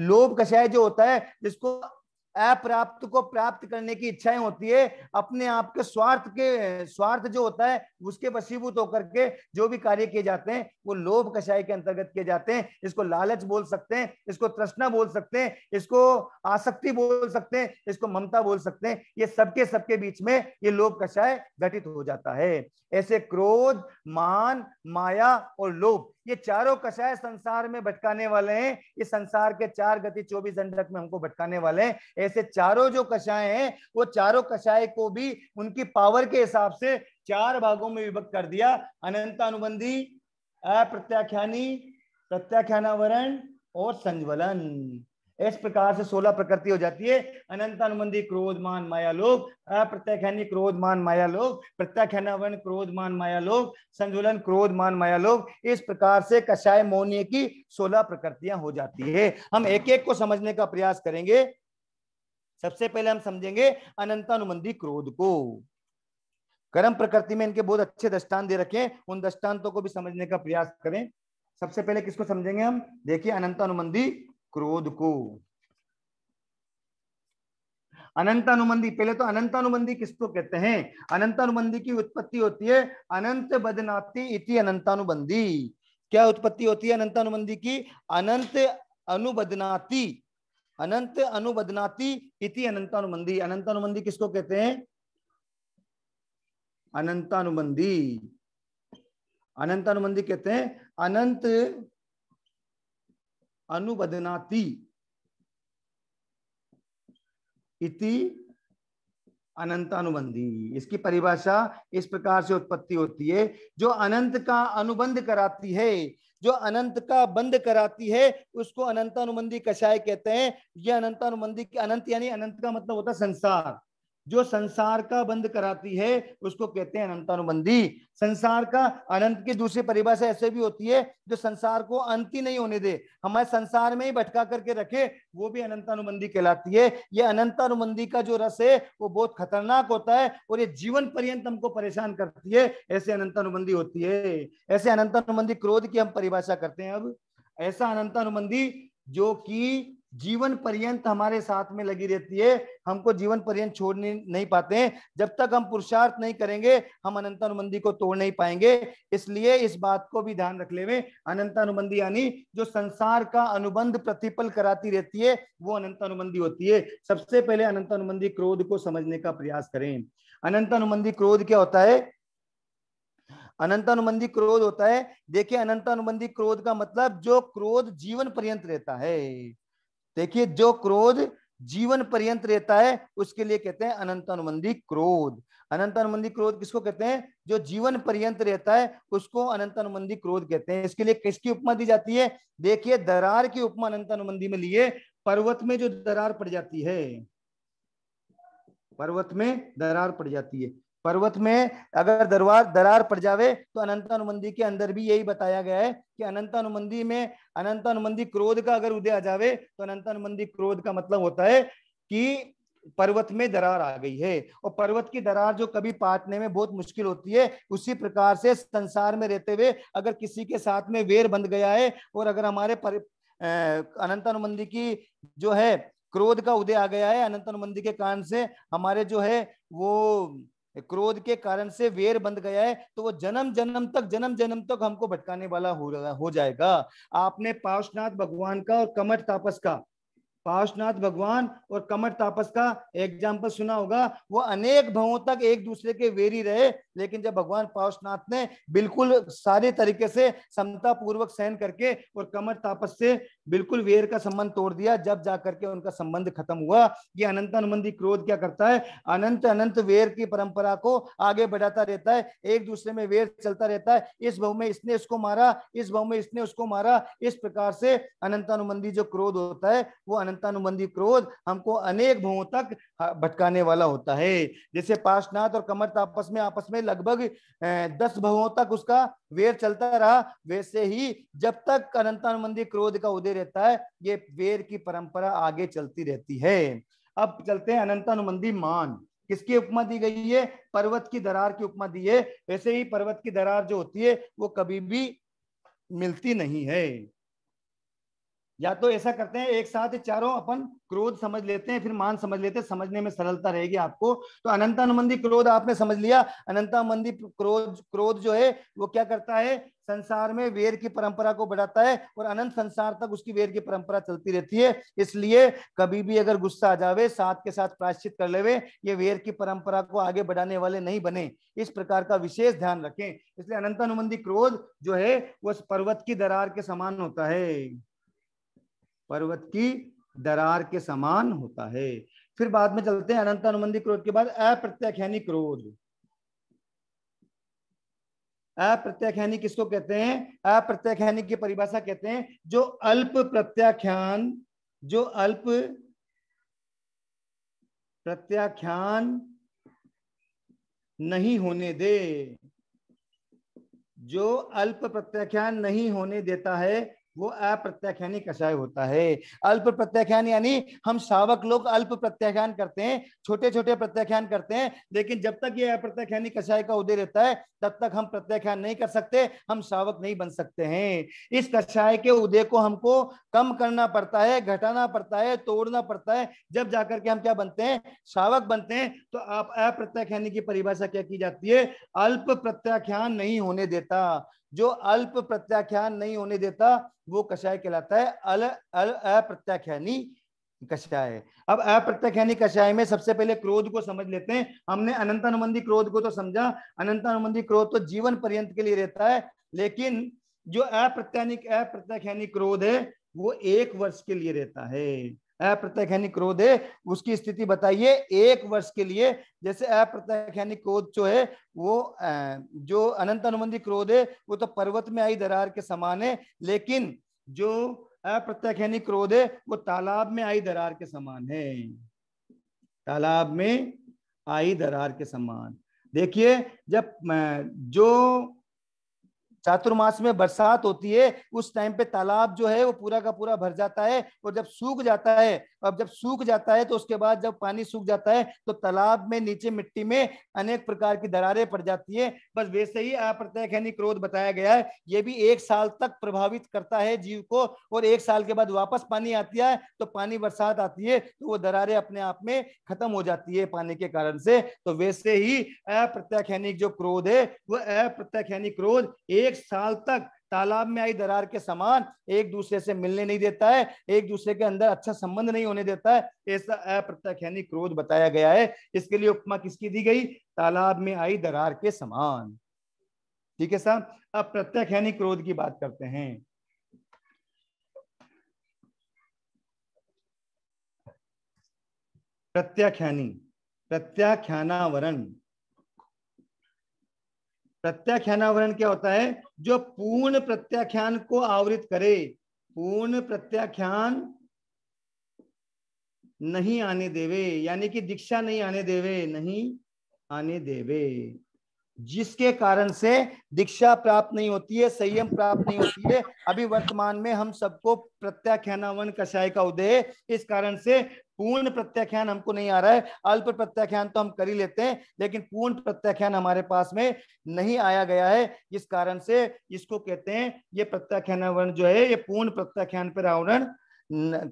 लोभ कषाय जो होता है जिसको अप्राप्त को प्राप्त करने की इच्छाएं होती है अपने आप के स्वार्थ के स्वार्थ जो होता है उसके वशीभूत होकर के जो भी कार्य किए जाते हैं वो लोभ कषाय के अंतर्गत किए जाते हैं इसको लालच बोल सकते हैं इसको तृष्णा बोल सकते हैं इसको आसक्ति बोल सकते हैं इसको ममता बोल सकते हैं ये सबके सबके बीच में ये लोभ कषाय घटित हो जाता है ऐसे क्रोध मान माया और लोभ ये चारों कषाय संसार में भटकाने वाले हैं ये संसार के चार गति चौबीस दंडक में हमको भटकाने वाले हैं ऐसे चारों जो कषाय हैं वो चारों कषाय को भी उनकी पावर के हिसाब से चार भागों में विभक्त कर दिया अनंतानुबंधी अप्रत्याख्यानी प्रत्याख्यानावरण और संज्वलन इस प्रकार से सोलह प्रकृति हो जाती है अनंत अनुबंधी क्रोध मान माया लोग अप्रत्याख्यानी क्रोध मान माया लोग प्रत्याख्यानावरण क्रोध मान माया लोग संजुलन क्रोध मान माया लोग इस प्रकार से कषाय मौन्य की सोलह प्रकृतियां हो जाती है हम एक एक को समझने का प्रयास करेंगे सबसे पहले हम समझेंगे अनंतानुबंधी क्रोध को कर्म प्रकृति में इनके बहुत अच्छे दृष्टान दे रखे हैं उन दृष्टान्तों को भी समझने का प्रयास करें सबसे पहले किसको समझेंगे हम देखिए अनंतानुबंधी क्रोध को अनंतानुबंधी पहले तो अनंतानुबंधी किसको कहते हैं अनंतानुबंधी की उत्पत्ति होती है अनंत बदनाती इति अनंतानुबंधी क्या उत्पत्ति होती है अनंतानुबंधी की अनंत अनुबदनाती अनंत अनुबदनाती इति अनंतानुबंधी अनंतानुबंधी किसको कहते हैं अनंतानुबंधी अनंतानुबंधी कहते हैं अनंत अनुबदनाति इति अनंतानुबंधी इसकी परिभाषा इस प्रकार से उत्पत्ति होती है जो अनंत का अनुबंध कराती है जो अनंत का बंद कराती है उसको अनंतानुबंधी कषाय कहते हैं यह अनंतानुबंधी अनंत यानी अनंत का मतलब होता है संसार जो संसार का बंद कराती है उसको कहते हैं अनंतानुबंधी संसार का अनंत की दूसरी परिभाषा ऐसे भी होती है जो संसार को अंत ही नहीं होने दे हमारे संसार में ही भटका करके रखे वो भी अनंतानुबंधी कहलाती है ये अनंतानुबंधी का जो रस है वो बहुत खतरनाक होता है और ये जीवन पर्यंत हमको परेशान करती है ऐसे अनंतानुबंधी होती है ऐसे अनंतानुबंधी क्रोध की हम परिभाषा करते हैं अब ऐसा अनंतानुबंधी जो कि जीवन पर्यंत हमारे साथ में लगी रहती है हमको जीवन पर्यंत छोड़ नहीं पाते हैं जब तक हम पुरुषार्थ नहीं करेंगे हम अनंत अनुबंधी को तोड़ नहीं पाएंगे इसलिए इस बात को भी ध्यान रख ले अनंत अनुबंधी यानी जो संसार का अनुबंध प्रतिपल कराती रहती है वो अनंतानुबंधी होती है सबसे पहले अनंत अनुबंधी क्रोध को समझने का प्रयास करें अनंत अनुबंधी क्रोध क्या होता है अनंत अनुबंधी क्रोध होता है देखिए अनुबंधी क्रोध का मतलब जो क्रोध जीवन पर्यंत रहता है देखिए जो क्रोध जीवन पर्यंत रहता है उसके लिए कहते हैं अनंत अनुबंधी क्रोध अनंत अनुबंधी क्रोध किसको कहते हैं जो जीवन पर्यंत रहता है उसको अनंत अनुबंधी क्रोध कहते हैं इसके लिए किसकी उपमा दी जाती है देखिए दरार की उपमा अनंत अनुबंधी में लिए पर्वत में जो दरार पड़ जाती है पर्वत में दरार पड़ जाती है पर्वत में अगर दरबार दरार पड़ जावे तो अनंत अनुमंदी के अंदर भी यही बताया गया है कि अनंत अनुमंदी में अनंत अनुमंदी क्रोध का अगर उदय आ जावे तो अनंत अनुमंदी क्रोध का मतलब होता है कि पर्वत में दरार आ गई है और पर्वत की दरार जो कभी पाटने में बहुत मुश्किल होती है उसी प्रकार से संसार में रहते हुए अगर किसी के साथ में वेर बंध गया है और अगर हमारे पर, अनंत अनुमंदी की जो है क्रोध का उदय आ गया है अनंत अनुमंदी के कारण से हमारे जो है वो क्रोध के कारण से वेर बंद गया है तो वो जन्म जन्म तक जन्म जन्म तक हमको भटकाने वाला हो रहा हो जाएगा आपने पार्शनाथ भगवान का और कमर तापस का पार्शनाथ भगवान और कमर तापस का एग्जाम्पल सुना होगा वो अनेक भवों तक एक दूसरे के वेरी रहे लेकिन जब भगवान पार्शनाथ ने बिल्कुल सारे तरीके से समता पूर्वक सहन करके और कमर तापस से बिल्कुल वेर का संबंध तोड़ दिया जब जाकर के उनका संबंध खत्म हुआ ये अनंत अनुबंधी क्रोध क्या करता है अनंत अनंत वेर की परंपरा को आगे बढ़ाता रहता है एक दूसरे में वेर चलता रहता है इस भव में इसने इसको मारा इस भव में इसने उसको मारा इस प्रकार से अनंतानुबंधी जो क्रोध होता है वो अनंतानुबंधी क्रोध हमको अनेक भावों तक भटकाने वाला होता है जैसे पाशनाथ और कमर आपस में आपस में लगभग दस भावों तक उसका वेर चलता रहा वैसे ही जब तक अनंतानुबंधी क्रोध का उदय रहता है ये वेर की परंपरा आगे चलती रहती है अब चलते हैं अनंत अनुमंदी मान किसकी उपमा दी गई है पर्वत की दरार की उपमा दी है वैसे ही पर्वत की दरार जो होती है वो कभी भी मिलती नहीं है या तो ऐसा करते हैं एक साथ चारों अपन क्रोध समझ लेते हैं फिर मान समझ लेते हैं समझने में सरलता रहेगी आपको तो अनंतानुबंधी क्रोध आपने समझ लिया अनंतानुबंधी क्रोध क्रोध जो है वो क्या करता है संसार में वेर की परंपरा को बढ़ाता है और अनंत संसार तक उसकी वेर की परंपरा चलती रहती है इसलिए कभी भी अगर गुस्सा आ जावे साथ के साथ प्राश्चित कर लेवे ये वेर की परंपरा को आगे बढ़ाने वाले नहीं बने इस प्रकार का विशेष ध्यान रखें इसलिए अनंत अनुबंधी क्रोध जो है वो पर्वत की दरार के समान होता है पर्वत की दरार के समान होता है फिर बाद में चलते हैं अनुबंधी क्रोध के बाद अप्रत्याख्यानी क्रोध अप्रत्याख्यानी किसको कहते हैं अप्रत्याख्यानी की परिभाषा कहते हैं जो अल्प प्रत्याख्यान जो अल्प प्रत्याख्यान नहीं होने दे जो अल्प प्रत्याख्यान नहीं होने देता है वो अप्रत्याख्यानी कषाय होता है अल्प प्रत्याख्यान यानी हम सावक लोग अल्प प्रत्याख्यान करते हैं छोटे छोटे प्रत्याख्यान करते हैं लेकिन जब तक ये अप्रत्याख्यानी कषाय का उदय रहता है तब तक हम प्रत्याख्यान नहीं कर सकते हम सावक नहीं बन सकते हैं इस कषाय के उदय को हमको कम करना पड़ता है घटाना पड़ता है तोड़ना पड़ता है जब जाकर के हम क्या बनते हैं सावक बनते हैं तो आप अप्रत्याख्यानी की परिभाषा क्या की जाती है अल्प प्रत्याख्यान नहीं होने देता जो अल्प प्रत्याख्यान नहीं होने देता वो कषाय कहलाता है अल अल अप्रत्याख्यानी कषाय अब अप्रत्याख्यानी कषाय में सबसे पहले क्रोध को समझ लेते हैं हमने अनंत अनुबंधी क्रोध को तो समझा अनंत अनुबंधी क्रोध तो जीवन पर्यंत के लिए रहता है लेकिन जो अप्रत्यानिक अप्रत्याख्यानी क्रोध है वो एक वर्ष के लिए रहता है अप्रत्यखनिक क्रोध है उसकी स्थिति बताइए एक वर्ष के लिए जैसे अप्रत्यखनिक क्रोध जो है वो जो अनंत अनुबंधी क्रोध है वो तो पर्वत में आई दरार के समान है लेकिन जो अप्रत्यखनिक क्रोध है वो तालाब में आई दरार के समान है तालाब में आई दरार के समान देखिए जब जो चातुर्मास में बरसात होती है उस टाइम पे तालाब जो है वो पूरा का पूरा भर जाता है और जब सूख जाता है अब जब सूख जाता है तो उसके बाद जब पानी सूख जाता है तो तालाब में नीचे मिट्टी में अनेक प्रकार की दरारें पड़ जाती है बस वैसे ही अप्रत्यक्ष यानी क्रोध बताया गया है ये भी एक साल तक प्रभावित करता है जीव को और एक साल के बाद वापस पानी आती है तो पानी बरसात आती है तो वो दरारे अपने आप में खत्म हो जाती है पानी के कारण से तो वैसे ही अप्रत्यक्ष जो क्रोध है वह अप्रत्यक्ष क्रोध एक एक साल तक तालाब में आई दरार के समान एक दूसरे से मिलने नहीं देता है एक दूसरे के अंदर अच्छा संबंध नहीं होने देता है ऐसा अप्रत्याख्यानी क्रोध बताया गया है इसके लिए उपमा किसकी दी गई तालाब में आई दरार के समान ठीक है साहब अब प्रत्याख्यानी क्रोध की बात करते हैं प्रत्याख्यानी प्रत्याख्यानावरण प्रत्याख्यानावरण क्या होता है जो पूर्ण प्रत्याख्यान को आवृत करे पूर्ण प्रत्याख्यान नहीं आने देवे यानी कि दीक्षा नहीं आने देवे नहीं आने देवे जिसके कारण से दीक्षा प्राप्त नहीं होती है संयम प्राप्त नहीं होती है अभी वर्तमान में हम सबको प्रत्याख्यानावन कषाय का उदय इस कारण से पूर्ण प्रत्याख्यान हमको नहीं आ रहा है अल्प प्रत्याख्यान तो हम कर ही लेते हैं लेकिन पूर्ण प्रत्याख्यान हमारे पास में नहीं आया गया है जिस कारण से इसको कहते हैं ये प्रत्याख्यान प्रत्याख्यानावरण जो है ये पूर्ण प्रत्याख्यान पर आवरण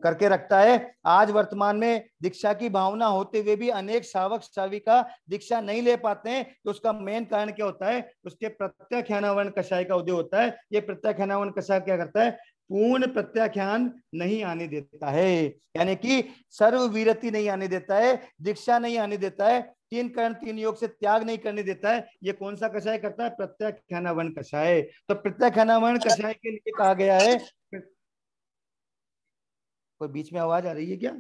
करके रखता है आज वर्तमान में दीक्षा की भावना होते हुए भी अनेक शावक शाविका दीक्षा नहीं ले पाते हैं तो उसका मेन कारण क्या होता है उसके प्रत्याख्यानावरण कषाय का उदय होता है ये प्रत्याख्यानावरण कषाय क्या करता है पूर्ण प्रत्याख्यान नहीं आने देता है यानी कि सर्ववीरति नहीं आने देता है दीक्षा नहीं आने देता है तीन कर्ण तीन योग से त्याग नहीं करने देता है ये कौन सा कषाय करता है प्रत्याख्यानावरण कषाय तो प्रत्याख्यानावरण अच्छा। कषाय के लिए कहा गया है कोई बीच में आवाज आ रही है क्या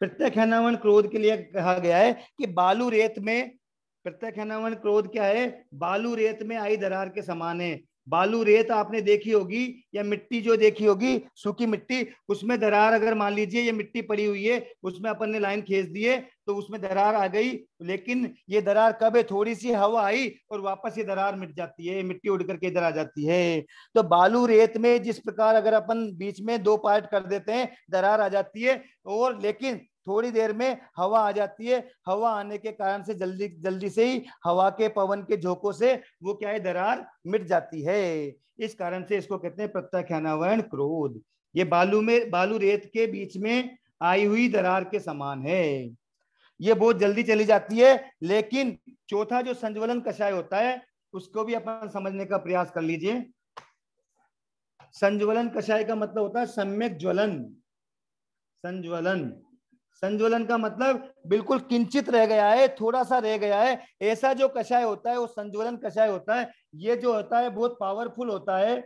प्रत्याख्यानावरण क्रोध के लिए कहा गया है कि बालू रेत में प्रत्याख्यानावरण क्रोध क्या है बालू रेत में आई दरार के समान है बालू रेत आपने देखी होगी या मिट्टी जो देखी होगी सूखी मिट्टी उसमें दरार अगर मान लीजिए ये मिट्टी पड़ी हुई है उसमें अपन ने लाइन खींच दिए तो उसमें दरार आ गई लेकिन ये दरार कब है थोड़ी सी हवा आई और वापस ये दरार मिट जाती है मिट्टी उड़ करके इधर आ जाती है तो बालू रेत में जिस प्रकार अगर अपन बीच में दो पार्ट कर देते हैं दरार आ जाती है और लेकिन थोड़ी देर में हवा आ जाती है हवा आने के कारण से जल्दी जल्दी से ही हवा के पवन के झोंकों से वो क्या है दरार मिट जाती है इस कारण से इसको कहते हैं प्रत्याख्यानावरण क्रोध ये बालू में बालू रेत के बीच में आई हुई दरार के समान है ये बहुत जल्दी चली जाती है लेकिन चौथा जो संज्वलन कषाय होता है उसको भी अपन समझने का प्रयास कर लीजिए संज्वलन कषाय का मतलब होता है सम्यक ज्वलन संज्वलन संज्वलन का मतलब बिल्कुल किंचित रह गया है थोड़ा सा रह गया है ऐसा जो कषाय होता है वो संज्वलन कषाय होता है ये जो होता है बहुत पावरफुल होता है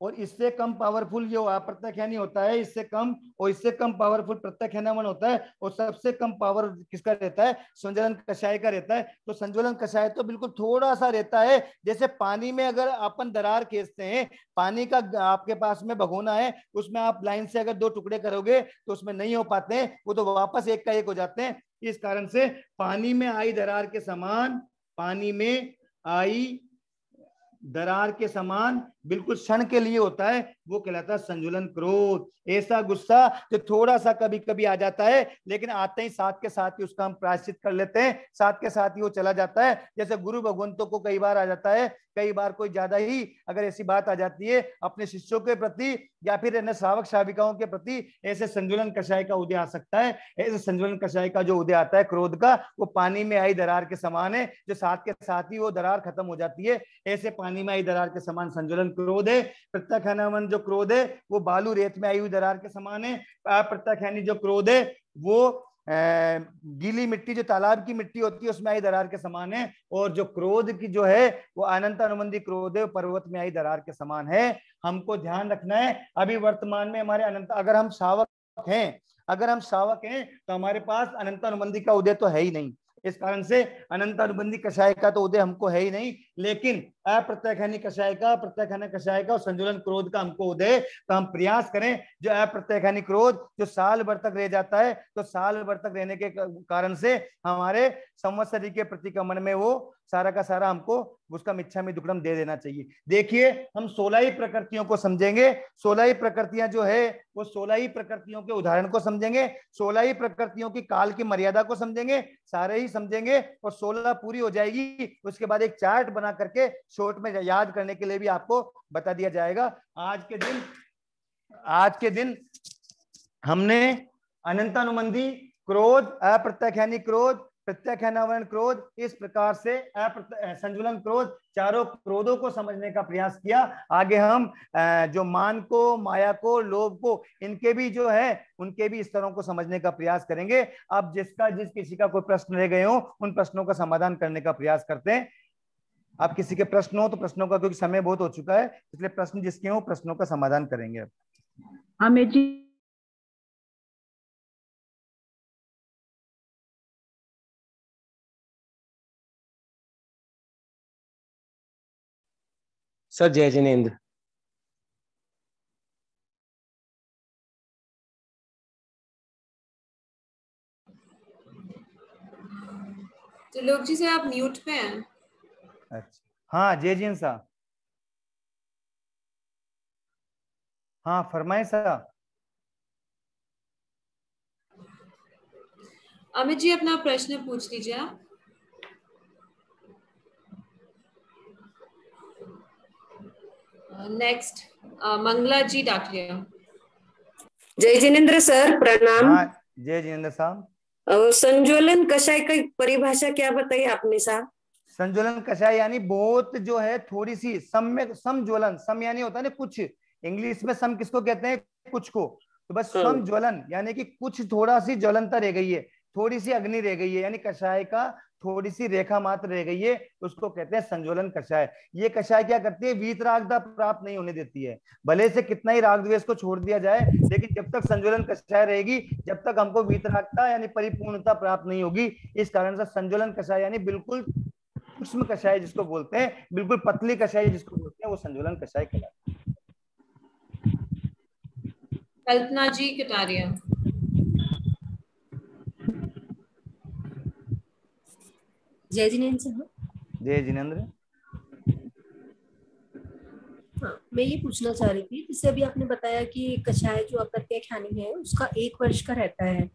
और इससे कम पावरफुल ये प्रत्याख्यानी होता है इससे कम और इससे कम पावरफुल प्रत्याख्यानामन होता है और सबसे कम पावर किसका रहता है संज्वलन कषाय का रहता है तो संज्वलन कषाय तो बिल्कुल थोड़ा सा रहता है जैसे पानी में अगर अपन दरार खेसते हैं पानी का आपके पास में भगोना है उसमें आप लाइन से अगर दो टुकड़े करोगे तो उसमें नहीं हो पाते हैं वो तो वापस एक का एक हो जाते हैं इस कारण से पानी में आई दरार के समान पानी में आई दरार के समान बिल्कुल क्षण के लिए होता है वो कहलाता है संजुलन क्रोध ऐसा गुस्सा जो थोड़ा सा कभी कभी आ जाता है लेकिन आते ही साथ के साथ ही उसका हम प्रायश्चित कर लेते हैं साथ के साथ ही वो चला जाता है जैसे गुरु भगवंतों को कई बार आ जाता है कई बार कोई ज्यादा ही अगर ऐसी बात आ जाती है अपने शिष्यों के प्रति या फिर अन्य श्रावक श्राविकाओं के प्रति ऐसे संजुलन कषाय का उदय आ सकता है ऐसे संजुलन कषाय का जो उदय आता है क्रोध का वो पानी में आई दरार के समान है जो साथ के साथ ही वो दरार खत्म हो जाती है ऐसे पानी में आई दरार के समान संजुलन क्रोध है प्रत्यक हनवन जो क्रोध है वो बालू रेत में आई हुई दरार के समान है प्रत्यक हनी जो क्रोध है वो गीली मिट्टी जो तालाब की मिट्टी होती है उसमें आई दरार के समान है और जो क्रोध की जो है वो अनंत अनुबंधी क्रोध है पर्वत में आई दरार के समान है हमको ध्यान रखना है अभी वर्तमान में हमारे अनंत अगर हम शावक हैं अगर हम शावक हैं तो हमारे पास अनंत अनुबंधी का उदय तो है ही नहीं इस कारण से अनंत अनुबंधी कषाय का तो उदय हमको है ही नहीं लेकिन अप्रत्याख्यानी कषाय का प्रत्याख्यान कषाय का और संजुलन क्रोध का हमको उदय तो हम प्रयास करें जो अप्रत्याख्यानी क्रोध जो साल भर तक रह जाता है तो साल भर तक रहने के कारण से हमारे संवत्सरी के प्रतिक्रमण में वो सारा का सारा हमको उसका मिच्छा में दुकड़म दे देना चाहिए देखिए हम सोलह ही प्रकृतियों को समझेंगे सोलह ही प्रकृतियां जो है वो सोलह ही प्रकृतियों के उदाहरण को समझेंगे सोलह ही प्रकृतियों की काल की मर्यादा को समझेंगे सारे ही समझेंगे और सोलह पूरी हो जाएगी उसके बाद एक चार्ट बना करके शॉर्ट में याद करने के लिए भी आपको बता दिया जाएगा आज के दिन आज के दिन हमने अनंतानुमंदी क्रोध अप्रत्याख्यानी क्रोध प्रत्याख्यानावरण क्रोध इस प्रकार से संजुलन क्रोध चारों क्रोधों को समझने का प्रयास किया आगे हम जो मान को माया को लोभ को इनके भी जो है उनके भी स्तरों को समझने का प्रयास करेंगे अब जिसका जिस किसी का कोई प्रश्न रह गए हो उन प्रश्नों का समाधान करने का प्रयास करते हैं आप किसी के प्रश्न हो तो प्रश्नों का क्योंकि समय बहुत हो चुका है इसलिए प्रश्न जिसके हो प्रश्नों का समाधान करेंगे हमें जी सर जय जिनेन्द्र त्रिलोक जी से आप म्यूट पे हैं अच्छा हाँ जय जी सा हाँ फरमाए साहब अमित जी अपना प्रश्न पूछ लीजिए आप नेक्स्ट मंगला जी डाकिया जय जिनेन्द्र सर प्रणाम हाँ, जय जिनेन्द्र साहब संजोलन कशाय की परिभाषा क्या बताई आपने साहब संज्वलन कषाय यानी बहुत जो है थोड़ी सी सम में समज्वलन सम यानी होता है ना कुछ इंग्लिश में सम किसको कहते हैं कुछ को तो बस सम ज्वलन यानी कि कुछ थोड़ा सी ज्वलनता रह गई है थोड़ी सी अग्नि रह गई है यानी कषाय का थोड़ी सी रेखा मात्र रह गई है उसको कहते हैं संजोलन कषाय ये कषाय क्या करती है वीत रागदा प्राप्त नहीं होने देती है भले से कितना ही राग द्वेष को छोड़ दिया जाए लेकिन जब तक संज्वलन कषाय रहेगी जब तक हमको वीत रागता यानी परिपूर्णता प्राप्त नहीं होगी इस कारण से संजोलन कषाय यानी बिल्कुल सूक्ष्म कषाय जिसको बोलते हैं बिल्कुल पतली कषाय जिसको बोलते हैं वो संजुलन कषाय कहलाते हैं कल्पना जी कटारिया जय जिनेन्द्र जय जिनेन्द्र हाँ, मैं ये पूछना चाह रही थी जैसे अभी आपने बताया कि कषाय जो अप्रत्यक्ष हानि है उसका एक वर्ष का रहता है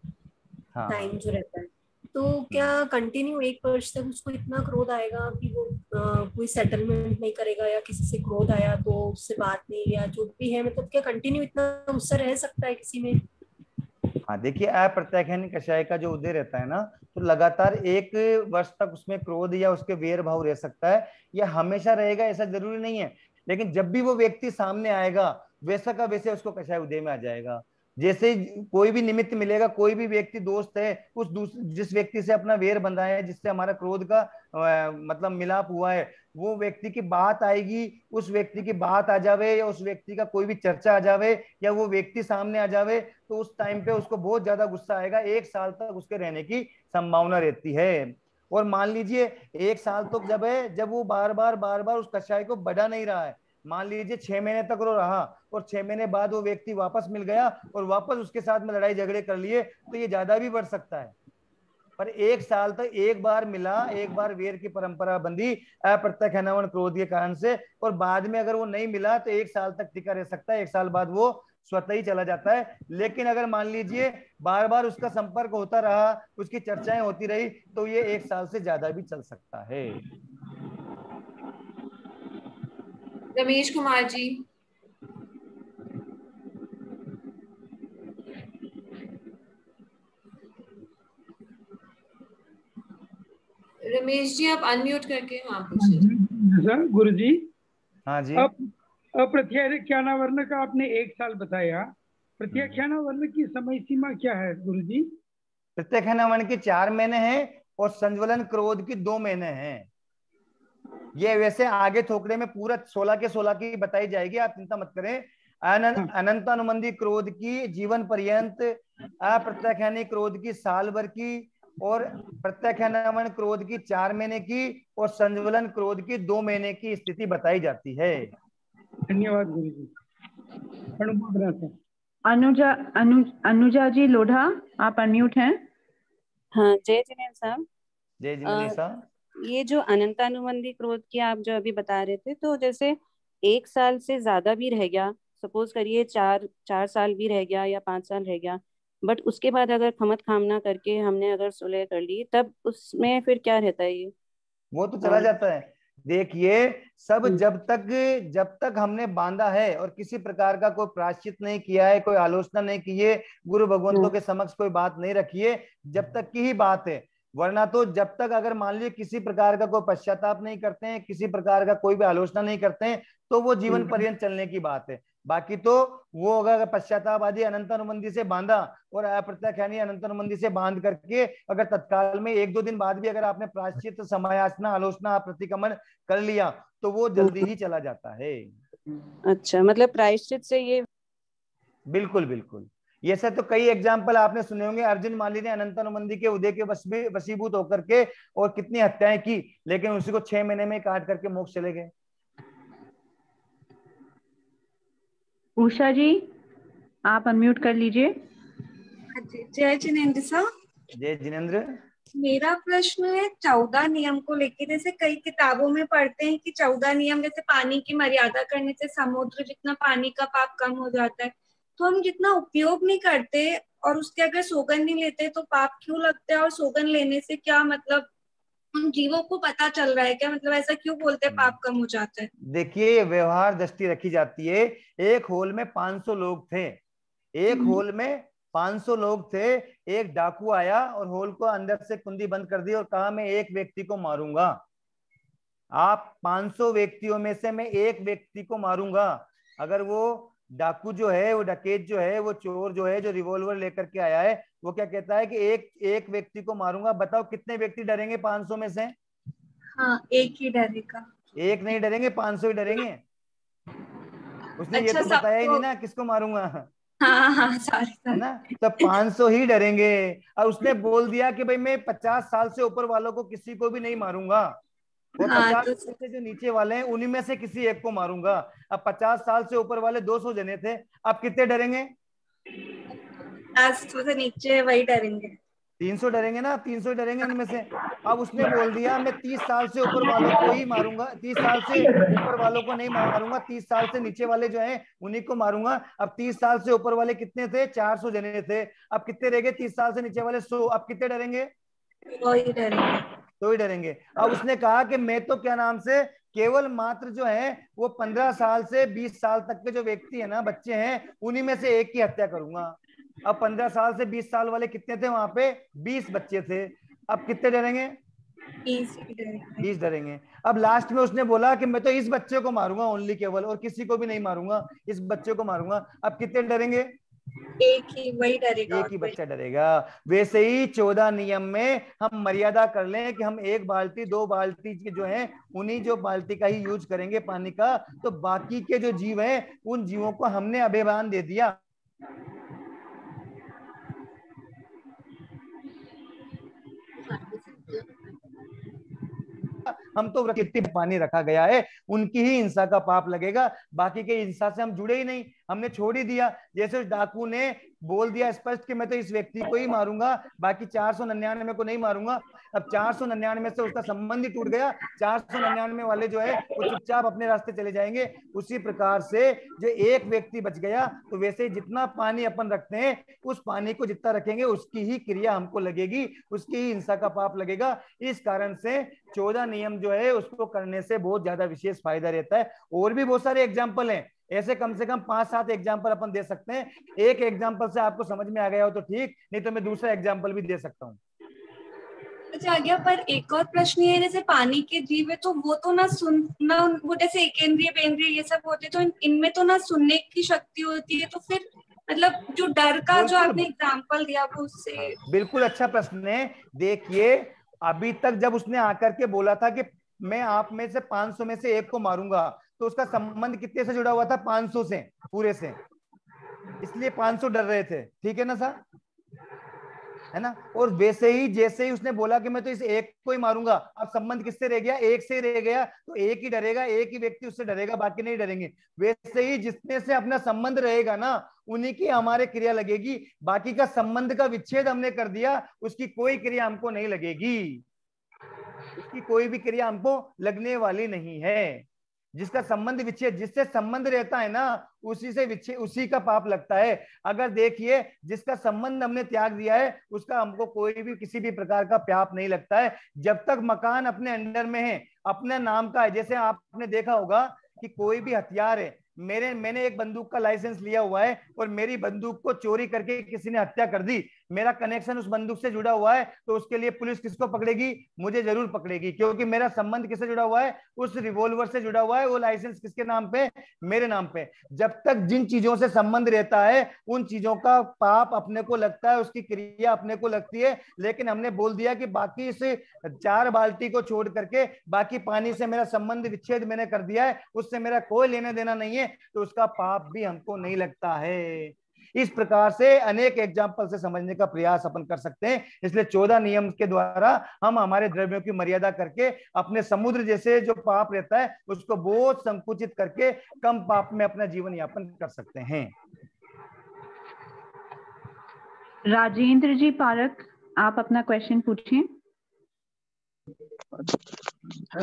हाँ। टाइम जो रहता है तो क्या कंटिन्यू हम्म। एक वर्ष तक उसको इतना क्रोध आएगा कि वो कोई सेटलमेंट नहीं करेगा या किसी से क्रोध आया तो उससे बात नहीं या जो भी है मतलब क्या कंटिन्यू इतना गुस्सा रह सकता है किसी में हाँ देखिए अप्रत्याख्यान कषाय का जो उदय रहता है ना तो लगातार एक वर्ष तक उसमें क्रोध या उसके वेर भाव रह सकता है या हमेशा रहेगा ऐसा जरूरी नहीं है लेकिन जब भी वो व्यक्ति सामने आएगा वैसा का वैसे उसको कषाय उदय में आ जाएगा जैसे कोई भी निमित्त मिलेगा कोई भी व्यक्ति दोस्त है उस जिस व्यक्ति से अपना वेर बंधा है जिससे हमारा क्रोध का आ, मतलब मिलाप हुआ है वो व्यक्ति की बात आएगी उस व्यक्ति की बात आ जावे या उस व्यक्ति का कोई भी चर्चा आ जावे या वो व्यक्ति सामने आ जावे तो उस टाइम पे उसको बहुत ज्यादा गुस्सा आएगा एक साल तक उसके रहने की संभावना रहती है और मान लीजिए एक साल तक तो जब है जब वो बार बार बार बार उस कषाय को बढ़ा नहीं रहा है मान लीजिए छह महीने तक वो रहा और छह महीने बाद वो व्यक्ति वापस मिल गया और वापस उसके साथ में लड़ाई झगड़े कर लिए तो ये ज्यादा भी बढ़ सकता है पर एक साल तक एक बार मिला एक बार वेर की परंपरा बंदी अप्रत्यक्ष हनावन क्रोध के कारण से और बाद में अगर वो नहीं मिला तो एक साल तक टिका रह सकता है एक साल बाद वो स्वतः ही चला जाता है लेकिन अगर मान लीजिए बार बार उसका संपर्क होता रहा उसकी चर्चाएं होती रही तो ये एक साल से ज्यादा भी चल सकता है रमेश कुमार जी रमेश जी आप अनम्यूट करके हाँ गुरु जी हाँ जी आप अप्रत्याख्याना वर्ण का आपने एक साल बताया प्रत्याख्याना हम्म। वर्ण की समय सीमा क्या है गुरु जी प्रत्याख्याना वर्ण के चार महीने हैं और संज्वलन क्रोध की दो महीने हैं ये वैसे आगे थोकड़े में पूरा सोलह के सोलह की बताई जाएगी आप चिंता मत करें अनंत हम्म। अनंत अनुमंदी क्रोध की जीवन पर्यंत अप्रत्याख्यान क्रोध की साल भर की और प्रत्याख्यान क्रोध की चार महीने की और संज्वलन क्रोध की दो महीने की स्थिति बताई जाती है धन्यवाद गुरु जी अनुजा अनु, अनुजा जी लोढ़ा आप अनम्यूट हैं हाँ जय जिनेन्द्र साहब जय जिनेन्द्र साहब ये जो अनंतानुबंधी क्रोध की आप जो अभी बता रहे थे तो जैसे एक साल से ज्यादा भी रह गया सपोज करिए चार चार साल भी रह गया या पांच साल रह गया बट उसके बाद अगर खमत खामना करके हमने अगर सुलह कर ली तब उसमें फिर क्या रहता है ये वो तो चला जाता है देखिए सब हम्म। जब तक जब तक हमने बांधा है और किसी प्रकार का कोई प्राश्चित नहीं किया है कोई आलोचना नहीं की है गुरु भगवंतों हम्म। के समक्ष कोई बात नहीं रखी है जब तक की ही बात है वरना तो जब तक अगर मान लीजिए किसी प्रकार का कोई पश्चाताप नहीं करते हैं किसी प्रकार का कोई भी आलोचना नहीं करते हैं तो वो जीवन हम्म। पर्यंत चलने की बात है बाकी तो वो अगर पश्चाताप आदि अनंत अनुबंधी से बांधा और अप्रत्याख्यानी अनंत अनुबंधी से बांध करके अगर तत्काल में एक दो दिन बाद भी अगर आपने प्राश्चित समायाचना आलोचना प्रतिक्रमण कर लिया तो वो जल्दी ही चला जाता है अच्छा मतलब प्रायश्चित से ये बिल्कुल बिल्कुल ये सर तो कई एग्जाम्पल आपने सुने होंगे अर्जुन माली ने अनंत अनुमंदी के उदय के वसीभूत होकर के और कितनी हत्याएं की लेकिन उसी को छह महीने में काट करके मोक्ष चले गए उषा जी आप अनम्यूट कर लीजिए हाँ जय जिनेन्द्र सर जय जिनेन्द्र मेरा प्रश्न है चौदह नियम को लेकर जैसे कई किताबों में पढ़ते हैं कि चौदह नियम जैसे पानी की मर्यादा करने से समुद्र जितना पानी का पाप कम हो जाता है तो हम जितना उपयोग नहीं करते और उसके अगर सोगन नहीं लेते तो पाप क्यों लगते हैं और सोगन लेने से क्या मतलब उन जीवों को पता चल रहा है क्या मतलब ऐसा क्यों बोलते हैं हम्म। पाप कम हो जाता है देखिए व्यवहार दृष्टि रखी जाती है एक होल में 500 लोग थे एक हम्म। होल में 500 लोग थे एक डाकू आया और होल को अंदर से कुंडी बंद कर दी और कहा मैं एक व्यक्ति को मारूंगा आप 500 व्यक्तियों में से मैं एक व्यक्ति को मारूंगा अगर वो डाकू जो है वो डकेत जो है वो चोर जो है जो रिवॉल्वर लेकर के आया है वो क्या कहता है कि एक एक व्यक्ति को मारूंगा बताओ कितने व्यक्ति डरेंगे पांच सौ में से हाँ, एक ही डरेगा एक नहीं डरेंगे पांच सौ ही डरेंगे उसने अच्छा, ये तो बताया ही नहीं ना किसको मारूंगा हाँ, हाँ, हाँ ना तो पांच सौ ही डरेंगे और उसने बोल दिया कि भाई मैं पचास साल से ऊपर वालों को किसी को भी नहीं मारूंगा मैं हाँ, पचास तो... से जो नीचे वाले हैं उन्हीं में से किसी एक को मारूंगा अब पचास साल से ऊपर वाले दो सौ जने थे आप कितने डरेंगे से नीचे वही डरेंगे तीन सौ डरेंगे ना तीन सौ डरेंगे उनमें से अब उसने बोल दिया मैं तीस साल से ऊपर वालों को ही मारूंगा तीस साल से ऊपर वालों को नहीं मारूंगा तीस साल से नीचे वाले जो हैं उन्हीं को मारूंगा अब तीस साल से ऊपर वाले कितने थे चार सौ जने थे अब कितने रह गए तीस साल से नीचे वाले सौ अब कितने डरेंगे वही डरेंगे तो ही डरेंगे अब उसने कहा कि मैं तो क्या नाम से केवल मात्र जो है वो पंद्रह साल से बीस साल तक के जो व्यक्ति है ना बच्चे हैं उन्हीं में से एक की हत्या करूंगा अब पंद्रह साल से बीस साल वाले कितने थे वहां पे बीस बच्चे थे अब कितने डरेंगे बीस डरेंगे अब लास्ट में उसने बोला कि मैं तो इस बच्चे को मारूंगा ओनली केवल और किसी को भी नहीं मारूंगा इस बच्चे को मारूंगा अब कितने डरेंगे एक ही वही डरेगा एक ही बच्चा डरेगा वैसे ही चौदह नियम में हम मर्यादा कर लें कि हम एक बाल्टी दो बाल्टी जो है उन्हीं जो बाल्टी का ही यूज करेंगे पानी का तो बाकी के जो जीव हैं उन जीवों को हमने अभिमान दे दिया हम तो कितनी पानी रखा गया है उनकी ही हिंसा का पाप लगेगा बाकी के हिंसा से हम जुड़े ही नहीं हमने छोड़ ही दिया जैसे उस डाकू ने बोल दिया स्पष्ट कि मैं तो इस व्यक्ति को ही मारूंगा बाकी चार सौ निन्यानवे को नहीं मारूंगा अब चार सौ निन्यानवे से उसका संबंध ही टूट गया चार सौ निन्यानवे वाले जो है वो चुपचाप अपने रास्ते चले जाएंगे उसी प्रकार से जो एक व्यक्ति बच गया तो वैसे ही जितना पानी अपन रखते हैं उस पानी को जितना रखेंगे उसकी ही क्रिया हमको लगेगी उसकी ही हिंसा का पाप लगेगा इस कारण से चौदह नियम जो है उसको करने से बहुत ज्यादा विशेष फायदा रहता है और भी बहुत सारे एग्जाम्पल है ऐसे कम से कम पांच सात एग्जाम्पल अपन दे सकते हैं एक एग्जाम्पल से आपको समझ में आ गया हो तो ठीक नहीं तो मैं दूसरा एग्जाम्पल भी दे सकता हूँ समझ आ गया पर एक और प्रश्न ये जैसे पानी के जीव है तो वो तो ना सुन ना वो जैसे एकेंद्रीय बेंद्रीय ये सब होते तो इनमें तो ना सुनने की शक्ति होती है तो फिर मतलब जो डर का जो आपने एग्जाम्पल दिया वो उससे हाँ, बिल्कुल अच्छा प्रश्न है देखिए अभी तक जब उसने आकर के बोला था कि मैं आप में से 500 में से एक को मारूंगा तो उसका संबंध कितने से जुड़ा हुआ था 500 से पूरे से इसलिए 500 डर रहे थे ठीक है ना सर है ना और वैसे ही जैसे ही उसने बोला कि मैं तो इस एक को ही मारूंगा अब संबंध किससे रह गया एक से रह गया तो एक ही डरेगा एक ही व्यक्ति उससे डरेगा बाकी नहीं डरेंगे वैसे ही जिसने से अपना संबंध रहेगा ना उन्हीं की हमारे क्रिया लगेगी बाकी का संबंध का विच्छेद हमने कर दिया उसकी कोई क्रिया हमको नहीं लगेगी उसकी कोई भी क्रिया हमको लगने वाली नहीं है जिसका संबंध विच्छेद जिससे संबंध रहता है ना उसी से विच्छेद उसी का पाप लगता है अगर देखिए जिसका संबंध हमने त्याग दिया है उसका हमको कोई भी किसी भी प्रकार का प्याप नहीं लगता है जब तक मकान अपने अंडर में है अपने नाम का है जैसे आपने देखा होगा कि कोई भी हथियार है मेरे मैंने एक बंदूक का लाइसेंस लिया हुआ है और मेरी बंदूक को चोरी करके किसी ने हत्या कर दी मेरा कनेक्शन उस बंदूक से जुड़ा हुआ है तो उसके लिए पुलिस किसको पकड़ेगी मुझे जरूर पकड़ेगी क्योंकि मेरा संबंध किससे जुड़ा हुआ है उस रिवॉल्वर से जुड़ा हुआ है वो लाइसेंस किसके नाम पे मेरे नाम पे जब तक जिन चीजों से संबंध रहता है उन चीजों का पाप अपने को लगता है उसकी क्रिया अपने को लगती है लेकिन हमने बोल दिया कि बाकी इस चार बाल्टी को छोड़ करके बाकी पानी से मेरा संबंध विच्छेद मैंने कर दिया है उससे मेरा कोई लेने देना नहीं है तो उसका पाप भी हमको नहीं लगता है इस प्रकार से अनेक एग्जाम्पल से समझने का प्रयास अपन कर सकते हैं इसलिए चौदह नियम के द्वारा हम हमारे द्रव्यों की मर्यादा करके अपने समुद्र जैसे जो पाप रहता है उसको बहुत संकुचित करके कम पाप में अपना जीवन यापन कर सकते हैं राजेंद्र जी पारक आप अपना क्वेश्चन पूछिए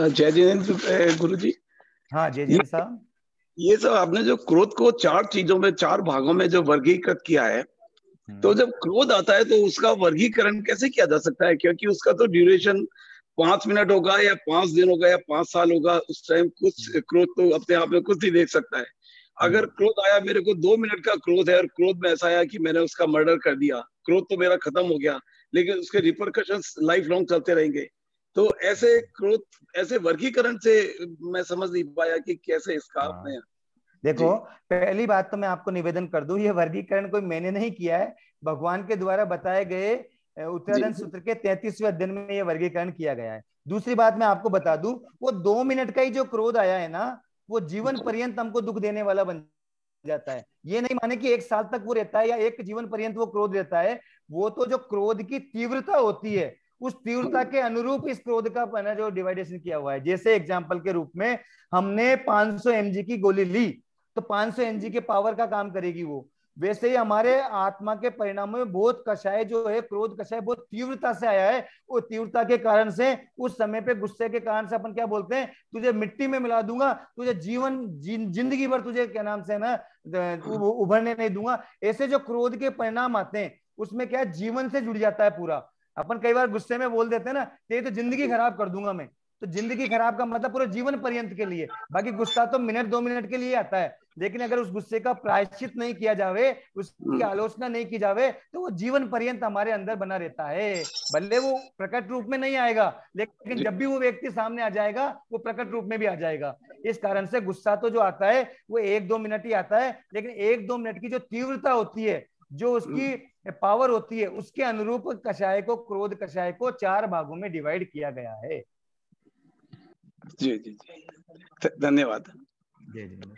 जय जिनेन्द्र गुरु जी हाँ जय जय साहब ये सब आपने जो क्रोध को चार चीजों में चार भागों में जो वर्गीकृत किया है हम्म। तो जब क्रोध आता है तो उसका वर्गीकरण कैसे किया जा सकता है क्योंकि उसका तो ड्यूरेशन पांच मिनट होगा या पांच दिन होगा या पांच साल होगा उस टाइम कुछ हम्म। क्रोध तो अपने आप में कुछ नहीं देख सकता है हम्म। अगर क्रोध आया मेरे को दो मिनट का क्रोध है और क्रोध में ऐसा आया कि मैंने उसका मर्डर कर दिया क्रोध तो मेरा खत्म हो गया लेकिन उसके रिपरकशन लाइफ लॉन्ग चलते रहेंगे तो ऐसे क्रोध ऐसे वर्गीकरण से मैं समझ नहीं पाया कि कैसे इसका आपने हाँ। देखो पहली बात तो मैं आपको निवेदन कर दू ये वर्गीकरण कोई मैंने नहीं किया है भगवान के द्वारा बताए गए उत्तराधन सूत्र के तैतीसवें अध्ययन में यह वर्गीकरण किया गया है दूसरी बात मैं आपको बता दू वो दो मिनट का ही जो क्रोध आया है ना वो जीवन पर्यंत हमको दुख देने वाला बन जाता है ये नहीं माने कि एक साल तक वो रहता है या एक जीवन पर्यंत वो क्रोध रहता है वो तो जो क्रोध की तीव्रता होती है उस तीव्रता के अनुरूप इस क्रोध का मैंने जो डिवाइडेशन किया हुआ है जैसे एग्जाम्पल के रूप में हमने 500 सौ की गोली ली तो 500 सौ के पावर का काम करेगी वो वैसे ही हमारे आत्मा के परिणाम में बहुत कषाय जो है क्रोध कषाय बहुत तीव्रता से आया है वो तीव्रता के कारण से उस समय पे गुस्से के कारण से अपन क्या बोलते हैं तुझे मिट्टी में मिला दूंगा तुझे जीवन जिंदगी भर तुझे क्या नाम से ना उभरने नहीं दूंगा ऐसे जो क्रोध के परिणाम आते हैं उसमें क्या जीवन से जुड़ जाता है पूरा अपन कई बार गुस्से में बोल देते हैं ना ये तो जिंदगी खराब कर दूंगा मैं तो जिंदगी खराब का मतलब पूरे जीवन पर्यंत के लिए बाकी गुस्सा तो मिनट दो मिनट के लिए आता है लेकिन अगर उस गुस्से का प्रायश्चित नहीं किया जावे उसकी हम्म। आलोचना नहीं की जावे तो वो जीवन पर्यंत हमारे अंदर बना रहता है भले वो प्रकट रूप में नहीं आएगा लेकिन जब भी वो व्यक्ति सामने आ जाएगा वो प्रकट रूप में भी आ जाएगा इस कारण से गुस्सा तो जो आता है वो एक दो मिनट ही आता है लेकिन एक दो मिनट की जो तीव्रता होती है जो उसकी पावर हम्म। होती है उसके अनुरूप कषाय को क्रोध कषाय को चार भागों में डिवाइड किया गया है जी जी जी धन्यवाद जी जी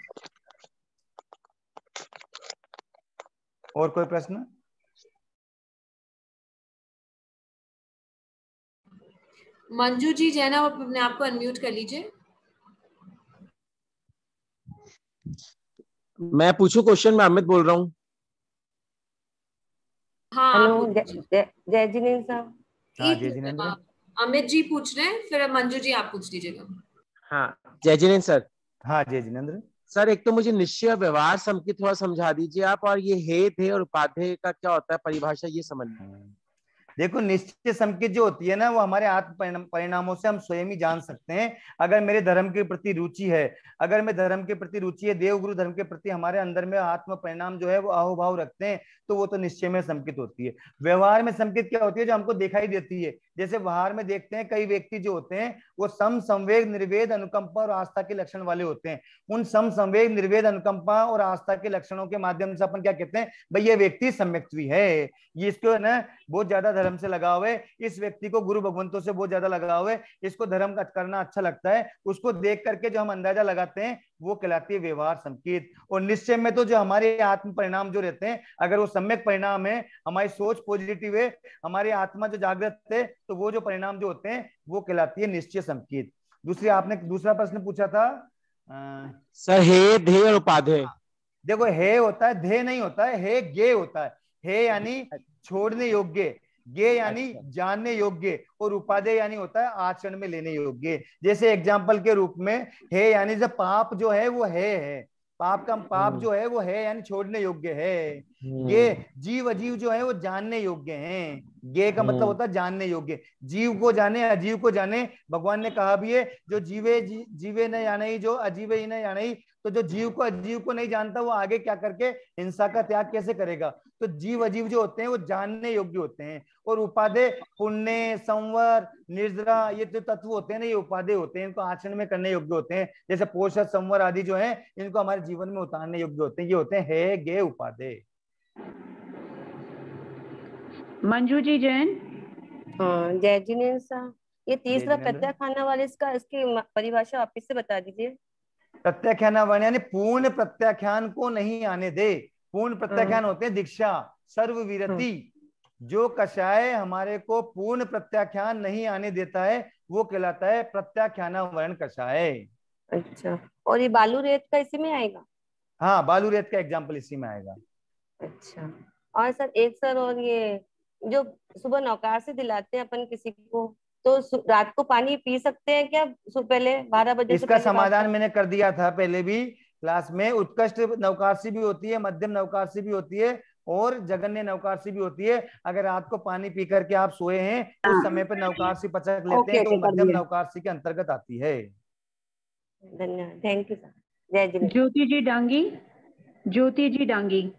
और कोई प्रश्न मंजू जी जैन आप अपने आप को अनम्यूट कर लीजिए मैं पूछू क्वेश्चन मैं अमित बोल रहा हूँ हाँ, हाँ अमित जी पूछ रहे हैं फिर मंजू जी आप पूछ लीजिएगा हाँ जय जिनेन्द्र सर हाँ जय जिनेन्द्र सर एक तो मुझे निश्चय व्यवहार समझा दीजिए आप और ये हे है और उपाध्याय का क्या होता है परिभाषा ये समझ में हाँ। देखो निश्चय संकेत जो होती है ना वो हमारे आत्म परिणामों से हम स्वयं ही जान सकते हैं अगर मेरे धर्म के प्रति रुचि है अगर मैं धर्म के प्रति रुचि है देवगुरु धर्म के प्रति हमारे अंदर में आत्म परिणाम जो है वो अहोभाव रखते हैं तो वो तो निश्चय में संकेत होती है व्यवहार में संकेत क्या होती है जो हमको दिखाई देती है जैसे बाहर में देखते हैं कई व्यक्ति जो होते हैं वो सम संवेद निर्वेद अनुकंपा और आस्था के लक्षण वाले होते हैं उन सम संवेद निर्वेद अनुकंपा और आस्था के लक्षणों के माध्यम से अपन क्या कहते हैं भाई ये व्यक्ति भी है ये इसको ना बहुत ज्यादा धर्म से लगा हुआ है इस व्यक्ति को गुरु भगवंतों से बहुत ज्यादा लगा हुआ है इसको धर्म करना अच्छा लगता है उसको देख करके जो हम अंदाजा लगाते हैं वो कहलाती है व्यवहार संकेत और निश्चय में तो जो हमारे आत्म परिणाम जो रहते हैं अगर वो सम्यक परिणाम है हमारी सोच पॉजिटिव है हमारी आत्मा जो जागृत है तो वो जो परिणाम जो होते हैं वो कहलाती है निश्चय संकेत दूसरी आपने दूसरा प्रश्न पूछा था सर हे धे और उपाधे हाँ। देखो हे होता है धे नहीं होता है हे गे होता है हे यानी अच्छा। छोड़ने योग्य गे यानी अच्छा। जानने योग्य और उपाधेय यानी होता है आचरण में लेने योग्य जैसे एग्जाम्पल के रूप में हे यानी जब पाप जो है वो है है पाप का पाप हम्म। जो है वो है यानी छोड़ने योग्य है हम्म। ये जीव अजीव जो है वो जानने योग्य है ये का मतलब हम्म। होता है जानने योग्य जीव को जाने अजीव को जाने भगवान ने कहा भी है जो जीवे जी, जीवे न जाने ही जो अजीवे ही न जाने ही तो जो जीव को अजीव को नहीं जानता वो आगे क्या करके हिंसा का त्याग कैसे करेगा तो जीव अजीव जो होते हैं वो जानने योग्य होते हैं और उपाधे पुण्य संवर निर्जरा ये जो तत्व होते हैं ना ये उपाधे होते हैं इनको आचरण में करने योग्य होते हैं जैसे पोषक संवर आदि जो है इनको हमारे जीवन में उतारने योग्य होते हैं ये होते हैं है गे उपाधे मंजू जी जैन हाँ, जय जी साहब ये तीसरा प्रत्याख्याना वाले इसका इसकी परिभाषा आप इससे बता दीजिए प्रत्याख्याना वाले यानी पूर्ण प्रत्याख्यान को नहीं आने दे पूर्ण हम्म। प्रत्याख्यान होते हैं दीक्षा सर्व विरति हम्म। जो कषाय हमारे को पूर्ण प्रत्याख्यान नहीं आने देता है वो कहलाता है वर्ण कषाय अच्छा और ये बालू रेत का इसी में आएगा हाँ बालू रेत का एग्जाम्पल इसी में आएगा अच्छा और सर एक सर और ये जो सुबह नौकार से दिलाते हैं अपन किसी को तो रात को पानी पी सकते हैं क्या पहले बारह बजे इसका समाधान मैंने कर दिया था पहले भी क्लास में उत्कृष्ट नवकाशी भी होती है मध्यम नवकाशी भी होती है और जगन्य नवकाशी भी होती है अगर रात को पानी पी करके आप सोए हैं उस हाँ। समय पर नवकाशी पचक लेते हैं तो मध्यम नवकाशी के अंतर्गत आती है धन्यवाद ज्योति जी डांगी ज्योति जी डांगी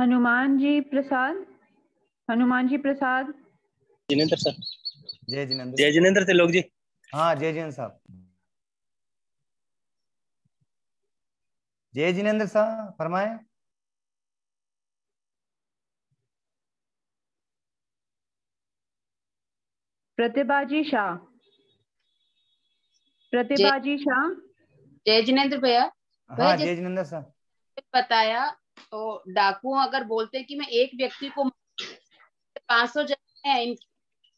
हनुमान जी प्रसाद हनुमान जी प्रसाद जिनेंद्र सर जय जिनेंद्र जय जिनेंद्र से लोग जी हाँ जय जिनेंद्र साहब जय जिनेंद्र साहब फरमाए प्रतिभाजी शाह प्रतिभाजी शाह जय जिनेंद्र भैया हाँ जय जिनेंद्र साहब बताया तो डाकू अगर बोलते कि मैं एक व्यक्ति को पांच सौ जन है इनकी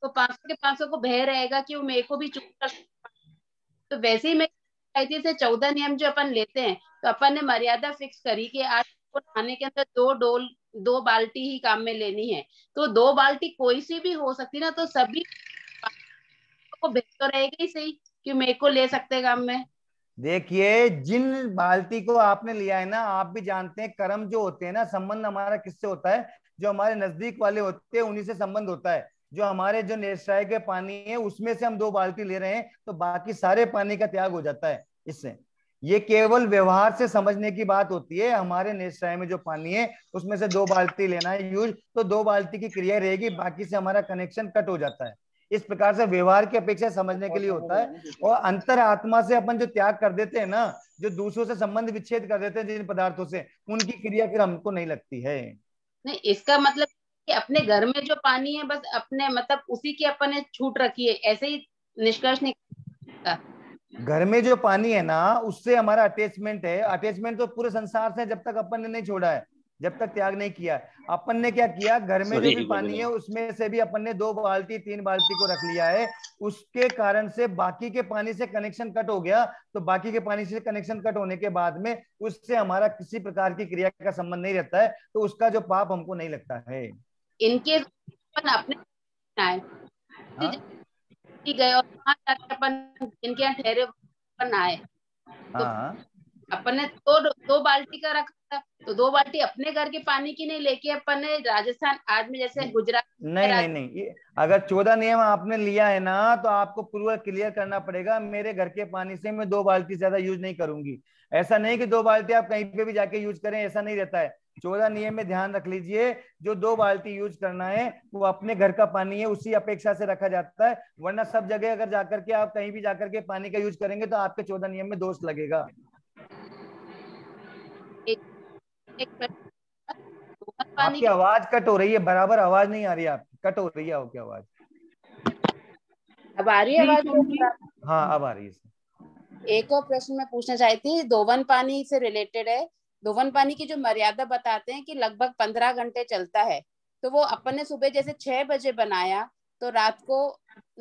तो पासों के पासों को भय रहेगा कि वो मेरे को भी चुप कर तो वैसे ही मैं सोसाइटी से चौदह नियम जो अपन लेते हैं तो अपन ने मर्यादा फिक्स करी कि आज को के अंदर दो डोल दो बाल्टी ही काम में लेनी है तो दो बाल्टी कोई सी भी हो सकती ना तो सभी को भेज तो रहेगा ही सही कि मेरे को ले सकते काम में देखिए जिन बाल्टी को आपने लिया है ना आप भी जानते हैं कर्म जो होते हैं ना संबंध हमारा किससे होता है जो हमारे नजदीक वाले होते हैं उन्हीं से संबंध होता है जो हमारे जो नेसाई के पानी है उसमें से हम दो बाल्टी ले रहे हैं तो बाकी सारे पानी का त्याग हो जाता है इससे ये केवल व्यवहार से समझने की बात होती है हमारे नेसाय में जो पानी है उसमें से दो बाल्टी लेना है यूज तो दो बाल्टी की क्रिया रहेगी बाकी से हमारा कनेक्शन कट हो जाता है इस प्रकार से व्यवहार की अपेक्षा समझने के लिए होता है और अंतर आत्मा से अपन जो त्याग कर देते हैं ना जो दूसरों से संबंध विच्छेद कर देते हैं जिन पदार्थों से उनकी क्रिया फिर हमको नहीं लगती है नहीं इसका मतलब कि अपने घर में जो पानी है बस अपने मतलब उसी की अपन ने छूट रखी है ऐसे ही निष्कर्ष घर में जो पानी है ना उससे हमारा अटैचमेंट है अटैचमेंट तो पूरे संसार से जब तक अपन ने नहीं छोड़ा है जब तक त्याग नहीं किया अपन ने क्या किया घर में जो भी पानी है उसमें से भी अपन ने दो बाल्टी तीन बाल्टी को रख लिया है उसके कारण से बाकी के पानी से कनेक्शन कट हो गया तो बाकी के पानी से कनेक्शन कट होने के बाद में उससे हमारा किसी प्रकार की क्रिया का संबंध नहीं रहता है तो उसका जो पाप हमको नहीं लगता है इनके अपने तो हाँ? गए और वहां जाकर अपन इनके यहाँ ठहरे अपन आए तो हाँ, हाँ। अपन ने दो दो बाल्टी का रखा था तो दो बाल्टी अपने घर के पानी की नहीं लेके अपन ने राजस्थान आज में जैसे गुजरात नहीं नहीं नहीं अगर चौदह नियम आपने लिया है ना तो आपको पूरा क्लियर करना पड़ेगा मेरे घर के पानी से मैं दो बाल्टी ज्यादा यूज नहीं करूंगी ऐसा नहीं कि दो बाल्टी आप कहीं पे भी जाके यूज करें ऐसा नहीं रहता है चौदह नियम में ध्यान रख लीजिए जो दो बाल्टी यूज करना है वो अपने घर का पानी है उसी अपेक्षा से रखा जाता है वरना सब जगह अगर जाकर के आप कहीं भी जाकर के पानी का यूज करेंगे तो आपके चौदह नियम में दोष लगेगा एक, एक आपकी आवाज कट हो रही है बराबर आवाज नहीं आ रही है आपकी कट हो रही है आपकी आवाज अब आ रही है आवाज हाँ अब आ रही है एक और प्रश्न मैं पूछना चाहती थी दोवन पानी से रिलेटेड है धोवन पानी की जो मर्यादा बताते हैं कि लगभग पंद्रह घंटे चलता है तो वो अपन ने सुबह जैसे छह बजे बनाया तो रात को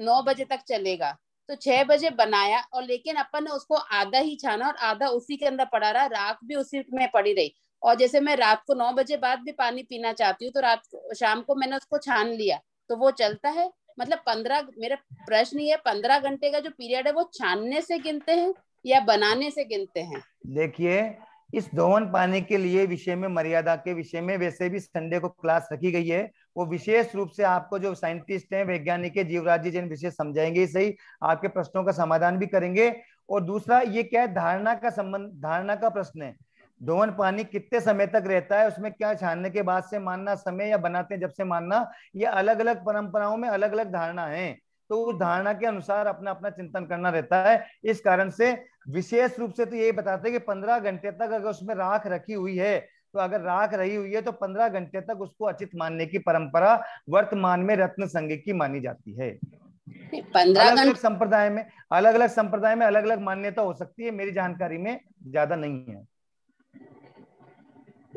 नौ बजे तक चलेगा तो छह बजे बनाया और लेकिन अपन ने उसको आधा ही छाना और आधा उसी के अंदर पड़ा रहा राख भी उसी में पड़ी रही और जैसे मैं रात को नौ बजे बाद भी पानी पीना चाहती हूँ तो रात को शाम को मैंने उसको छान लिया तो वो चलता है मतलब पंद्रह मेरा प्रश्न ये पंद्रह घंटे का जो पीरियड है वो छानने से गिनते हैं या बनाने से गिनते हैं देखिए इस धोवन पाने के लिए विषय में मर्यादा के विषय में वैसे भी संडे को क्लास रखी गई है वो विशेष रूप से आपको जो साइंटिस्ट हैं वैज्ञानिक है जीवराज जी जिन विषय समझाएंगे सही आपके प्रश्नों का समाधान भी करेंगे और दूसरा ये क्या है धारणा का संबंध धारणा का प्रश्न है धोवन पानी कितने समय तक रहता है उसमें क्या छानने के बाद से मानना समय या बनाते हैं जब से मानना ये अलग अलग परंपराओं में अलग अलग धारणा है तो उस धारणा के अनुसार अपना अपना चिंतन करना रहता है इस कारण से विशेष रूप से तो यही बताते हैं कि पंद्रह घंटे तक अगर उसमें राख रखी हुई है तो अगर राख रही हुई है तो पंद्रह घंटे तक उसको अचित मानने की परंपरा वर्तमान में रत्न संघ की मानी जाती है अलग अलग संप्रदाय में अलग अलग संप्रदाय में अलग अलग मान्यता हो सकती है मेरी जानकारी में ज्यादा नहीं है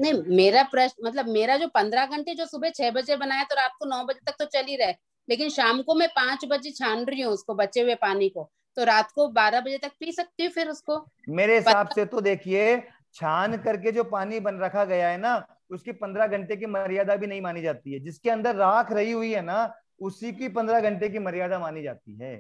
नहीं मेरा प्रश्न मतलब मेरा जो पंद्रह घंटे जो सुबह छह बजे बनाया तो रात को नौ बजे तक तो चल ही रहे लेकिन शाम को मैं पांच बजे छान रही हूँ उसको बचे हुए पानी को तो रात को बारह बजे तक पी सकती हूँ फिर उसको मेरे हिसाब से तो देखिए छान करके जो पानी बन रखा गया है ना उसकी पंद्रह घंटे की मर्यादा भी नहीं मानी जाती है जिसके अंदर राख रही हुई है ना उसी की पंद्रह घंटे की मर्यादा मानी जाती है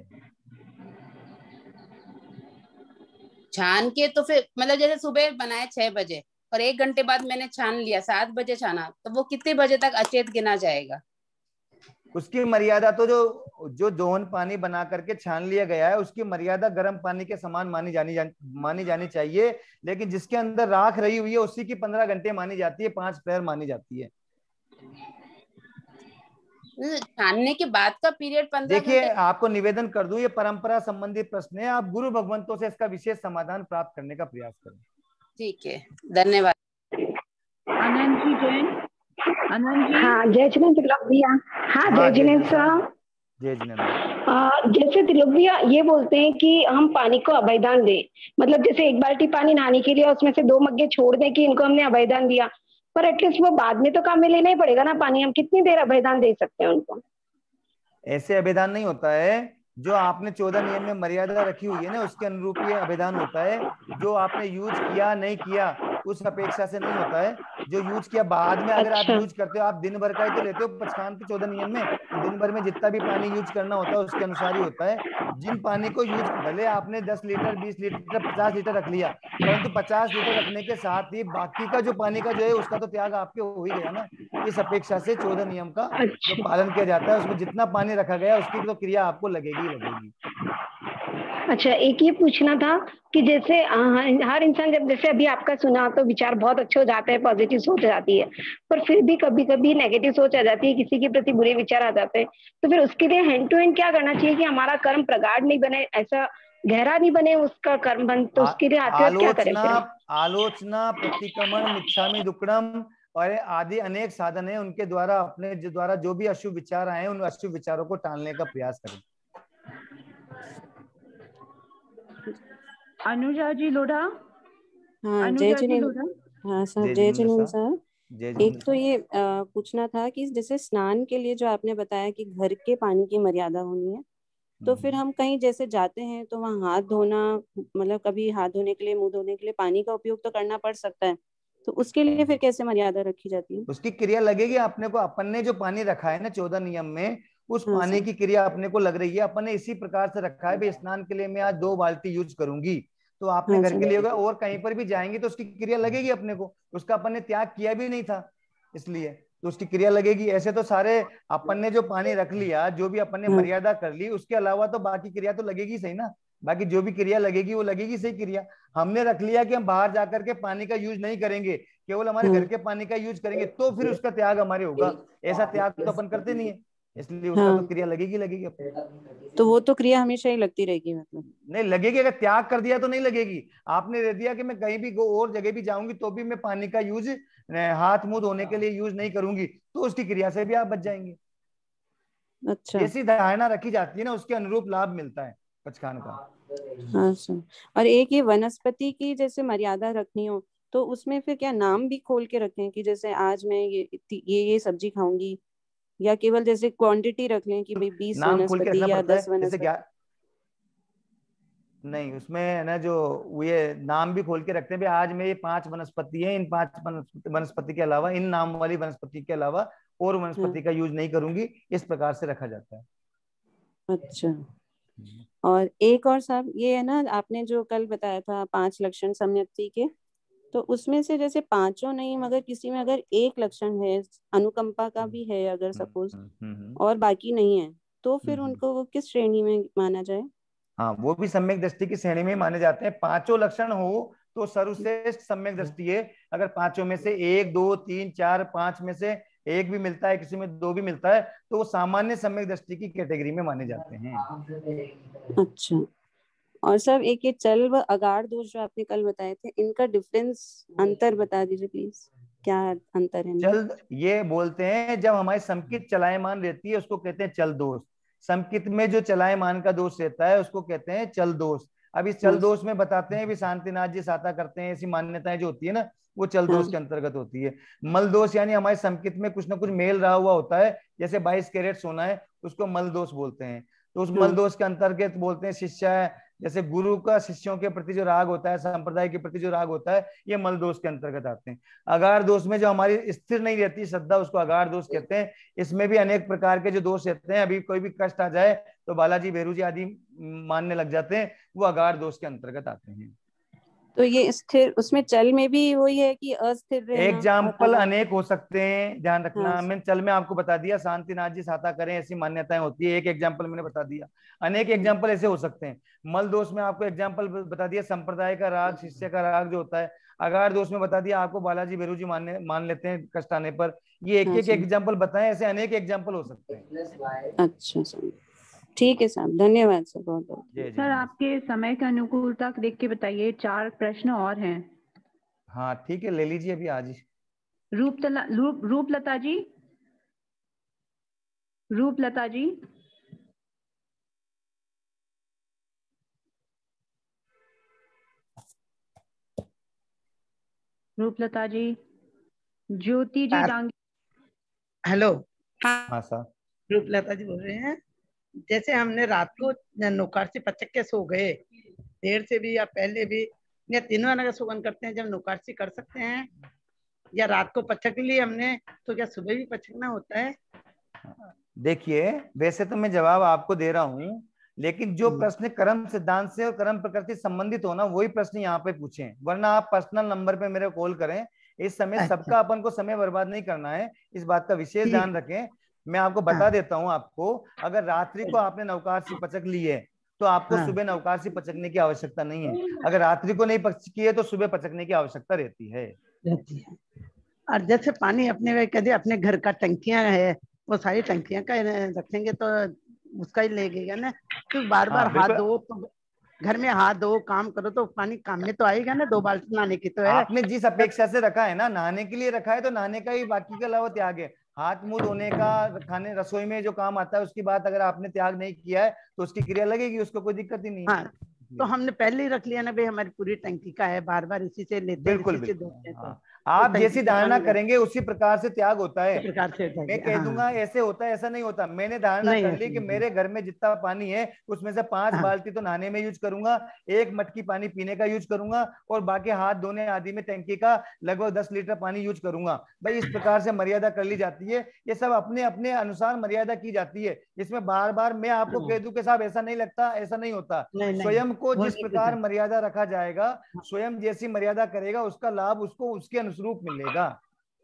छान के तो फिर मतलब जैसे सुबह बनाए छह बजे और एक घंटे बाद मैंने छान लिया सात बजे छाना तो वो कितने बजे तक अचेत गिना जाएगा उसकी मर्यादा तो जो जो जोहन पानी बना करके छान लिया गया है उसकी मर्यादा गर्म पानी के समान मानी जानी जा, मानी जानी चाहिए लेकिन जिसके अंदर राख रही हुई है उसी की पंद्रह घंटे मानी जाती है पांच पैर मानी जाती है हम्म, छानने के बाद का पीरियड पंद्रह देखिए आपको निवेदन कर दू ये परंपरा संबंधी प्रश्न है आप गुरु भगवंतों से इसका विशेष समाधान प्राप्त करने का प्रयास करें ठीक है धन्यवाद अनंत जी जैन अनंत जी हाँ जय जिनेन्द्र हाँ जय हाँ, जिनेन्द्र जैसे त्रिलोकिया ये बोलते हैं कि हम पानी को अभयदान दें मतलब जैसे एक बाल्टी पानी नहाने के लिए उसमें से दो मग्गे छोड़ दें कि इनको हमने अभयदान दिया पर एटलीस्ट वो बाद में तो काम में लेना ही पड़ेगा ना पानी हम कितनी देर अभयदान दे सकते हैं उनको ऐसे अभेदान नहीं होता है जो आपने चौदह नियम में मर्यादा रखी हुई है ना उसके अनुरूप ये अभिधान होता है जो आपने यूज किया नहीं किया उस अपेक्षा से नहीं होता है जो यूज किया बाद में अगर अच्छा। आप यूज करते हो आप दिन भर का ही तो लेते हो पचपन के चौदह नियम में दिन भर में जितना भी पानी यूज करना होता है उसके अनुसार ही होता है जिन पानी को यूज भले आपने दस लीटर बीस लीटर पचास लीटर रख लिया परंतु तो पचास लीटर रखने के साथ ही बाकी का जो पानी का जो है उसका तो त्याग आपके हो ही गया ना इस अपेक्षा से चौदह नियम का जो अच्छा। पालन किया जाता है उसमें जितना पानी रखा गया उसकी तो क्रिया आपको लगेगी लगेगी अच्छा एक ये पूछना था कि जैसे हर इंसान जब जैसे अभी आपका सुना तो विचार बहुत अच्छे हो जाते हैं पॉजिटिव सोच जाती है पर फिर भी कभी कभी नेगेटिव सोच आ जाती है किसी के प्रति बुरे विचार आ जाते हैं तो फिर उसके लिए हैंड टू हैंड क्या करना चाहिए कि हमारा कर्म प्रगाढ़ नहीं बने ऐसा गहरा नहीं बने उसका कर्म बन तो उसके लिए आते क्या करें आलोचना प्रतिक्रमण मिच्छामी दुकड़म और आदि अनेक साधन है उनके द्वारा अपने द्वारा जो भी अशुभ विचार आए उन अशुभ विचारों को टालने का प्रयास करें अनुजा जी लोढ़ा हाँ जय जुनीम हाँ सर जय सर एक तो ये पूछना था कि जैसे स्नान के लिए जो आपने बताया कि घर के पानी की मर्यादा होनी है तो फिर हम्म। हम कहीं जैसे जाते हैं तो वहाँ हाथ धोना मतलब कभी हाथ धोने के लिए मुंह धोने के लिए पानी का उपयोग तो करना पड़ सकता है तो उसके लिए फिर हम्म। कैसे मर्यादा रखी जाती है उसकी क्रिया लगेगी अपने को अपन ने जो पानी रखा है ना चौदह नियम में उस हाँ पानी की क्रिया अपने को लग रही है अपन ने इसी प्रकार से रखा है स्नान के लिए मैं आज दो बाल्टी यूज करूंगी तो आपने हाँ घर के लिए होगा और कहीं पर भी जाएंगे तो उसकी क्रिया लगेगी अपने को उसका अपन ने त्याग किया भी नहीं था इसलिए तो उसकी क्रिया लगेगी ऐसे तो सारे अपन ने जो पानी रख लिया जो भी अपन ने हाँ। मर्यादा कर ली उसके अलावा तो बाकी क्रिया तो लगेगी सही ना बाकी जो भी क्रिया लगेगी वो लगेगी सही क्रिया हमने रख लिया कि हम बाहर जाकर के पानी का यूज नहीं करेंगे केवल हमारे घर के पानी का यूज करेंगे तो फिर उसका त्याग हमारे होगा ऐसा त्याग तो अपन करते नहीं है इसलिए उसका हाँ। तो क्रिया लगेगी लगेगी तो वो तो क्रिया हमेशा ही लगती रहेगी मतलब नहीं लगेगी अगर त्याग कर दिया तो नहीं लगेगी आपने दे दिया कि मैं कहीं भी और जगह भी जाऊंगी तो भी मैं पानी का यूज हाथ मुंह धोने के लिए यूज नहीं करूंगी तो उसकी क्रिया से भी आप बच जाएंगे अच्छा ऐसी धारणा रखी जाती है ना उसके अनुरूप लाभ मिलता है पचखान का हाँ और एक ये वनस्पति की जैसे मर्यादा रखनी हो तो उसमें फिर क्या नाम भी खोल के रखें कि जैसे आज मैं ये ये ये सब्जी खाऊंगी या केवल जैसे क्वांटिटी रख लें कि भाई बीस वनस्पति या दस वनस्पति नहीं उसमें है ना जो ये नाम भी खोल के रखते हैं भी आज में ये पांच वनस्पति है इन पांच वनस्पति के अलावा इन नाम वाली वनस्पति के अलावा और वनस्पति हाँ। का यूज नहीं करूंगी इस प्रकार से रखा जाता है अच्छा और एक और साहब ये है ना आपने जो कल बताया था पांच लक्षण सम्यक्ति के तो उसमें से जैसे पांचों नहीं मगर किसी में अगर एक लक्षण है अनुकंपा का हम्म, भी है अगर सपोज हम्म, हम्म, और बाकी नहीं है तो फिर उनको वो किस श्रेणी में माना जाए हाँ वो भी सम्यक दृष्टि की श्रेणी में माने जाते हैं पांचों लक्षण हो तो सर्वश्रेष्ठ सम्यक दृष्टि है अगर पांचों में से एक दो तीन चार पांच में से एक भी मिलता है किसी में दो भी मिलता है तो वो सामान्य सम्यक दृष्टि की कैटेगरी में माने जाते हैं अच्छा और सर एक ये चल व अगार दोष जो आपने कल बताए थे इनका डिफरेंस अंतर बता दीजिए प्लीज क्या अंतर है चल ये बोलते हैं जब हमारी संकित चलायमान रहती है उसको कहते हैं चल दोष संकित में जो चलायमान का दोष रहता है उसको कहते हैं चल दोष अब इस चल हम्म। दोष में बताते हैं भी शांतिनाथ जी साता करते हैं ऐसी मान्यताएं जो होती है ना वो चल दोष हाँ। के अंतर्गत होती है मल दोष यानी हमारे संकित में कुछ ना कुछ मेल रहा हुआ होता है जैसे बाईस कैरेट सोना है उसको मल दोष बोलते हैं तो उस मल हाँ। दोष के अंतर्गत बोलते हैं शिष्या जैसे गुरु का शिष्यों के प्रति जो राग होता है संप्रदाय के प्रति जो राग होता है ये मल दोष के अंतर्गत आते हैं अगार दोष में जो हमारी स्थिर नहीं रहती श्रद्धा उसको अगार दोष कहते हैं इसमें भी अनेक प्रकार के जो दोष रहते हैं अभी कोई भी कष्ट आ जाए तो बालाजी भेरू जी आदि मानने लग जाते हैं वो अगार दोष के अंतर्गत आते हैं तो ये स्थिर उसमें चल में भी वही है कि अस्थिर एग्जाम्पल अनेक हो सकते हैं ध्यान रखना हाँ। मैंने चल में आपको बता दिया शांतिनाथ जी साता करें ऐसी मान्यताएं होती है एक एग्जाम्पल मैंने बता दिया अनेक एग्जाम्पल ऐसे हो सकते हैं मल दोष में आपको एग्जाम्पल बता दिया संप्रदाय का राग शिष्य का राग जो होता है अगार दोष में बता दिया आपको बालाजी बेरू जी मान मान लेते हैं कष्ट आने पर ये एक हाँ एक एग्जाम्पल बताए ऐसे अनेक एग्जाम्पल हो सकते हैं अच्छा ठीक है साहब धन्यवाद सर बहुत बहुत सर आपके समय के अनुकूलता देख के बताइए चार प्रश्न और हैं हाँ ठीक है ले लीजिए अभी आज रूप तला, रूप लता जी रूप लता जी रूपलता जी ज्योति जी डांगी हेलो हाँ।, हाँ सर रूपलता जी बोल रहे हैं जैसे हमने रात को नौकार से पचक के सो गए देर से भी या पहले भी या तीनों अगर सुगन करते हैं जब नौकारसी कर सकते हैं या रात को पचक लिए हमने तो क्या सुबह भी पचकना होता है देखिए वैसे तो मैं जवाब आपको दे रहा हूँ लेकिन जो हम्म। प्रश्न कर्म सिद्धांत से और कर्म प्रकृति संबंधित होना वही प्रश्न यहाँ पे पूछे वरना आप पर्सनल नंबर पे मेरे कॉल करें इस समय अच्छा। सबका अपन को समय बर्बाद नहीं करना है इस बात का विशेष ध्यान रखें मैं आपको बता हाँ। देता हूँ आपको अगर रात्रि को हाँ। आपने नवकार से पचक ली है तो आपको हाँ। सुबह नवकार से पचकने की आवश्यकता नहीं है अगर रात्रि को नहीं पचकी है तो सुबह पचकने की आवश्यकता रहती है रहती है और जैसे पानी अपने वे कहते अपने घर का टंकियां है वो सारी टंकियां का रखेंगे तो उसका ही लगेगा ना तो बार बार हाँ, हाथ धो तो घर में हाथ धो काम करो तो पानी काम में तो आएगा ना दो बाल्टी नहाने की तो है आपने जिस अपेक्षा से रखा है ना नहाने के लिए रखा है तो नहाने का ही बाकी के अलावा त्याग है हाथ मुंह धोने का खाने रसोई में जो काम आता है उसकी बात अगर आपने त्याग नहीं किया है तो उसकी क्रिया लगेगी उसको कोई दिक्कत ही नहीं हाँ, तो हमने पहले ही रख लिया ना भाई हमारी पूरी टंकी का है बार बार इसी से लेते बिल्कुल, इसी बिल्कुल, से तो। हाँ, आप तो जैसी धारणा करेंगे उसी प्रकार से त्याग होता है प्रकार से मैं कह हाँ। दूंगा ऐसे होता है ऐसा नहीं होता मैंने धारणा कर ली कि मेरे घर में जितना पानी है उसमें से पांच हाँ। बाल्टी तो नहाने में यूज करूंगा एक मटकी पानी पीने का यूज करूंगा और बाकी हाथ धोने आदि में टैंकी का लगभग दस लीटर पानी यूज करूंगा भाई इस प्रकार से मर्यादा कर ली जाती है ये सब अपने अपने अनुसार मर्यादा की जाती है इसमें बार बार मैं आपको हाँ। कह दू के साहब ऐसा नहीं लगता ऐसा नहीं होता स्वयं को जिस प्रकार मर्यादा रखा जाएगा स्वयं जैसी मर्यादा करेगा उसका लाभ उसको उसके आदर्श रूप मिलेगा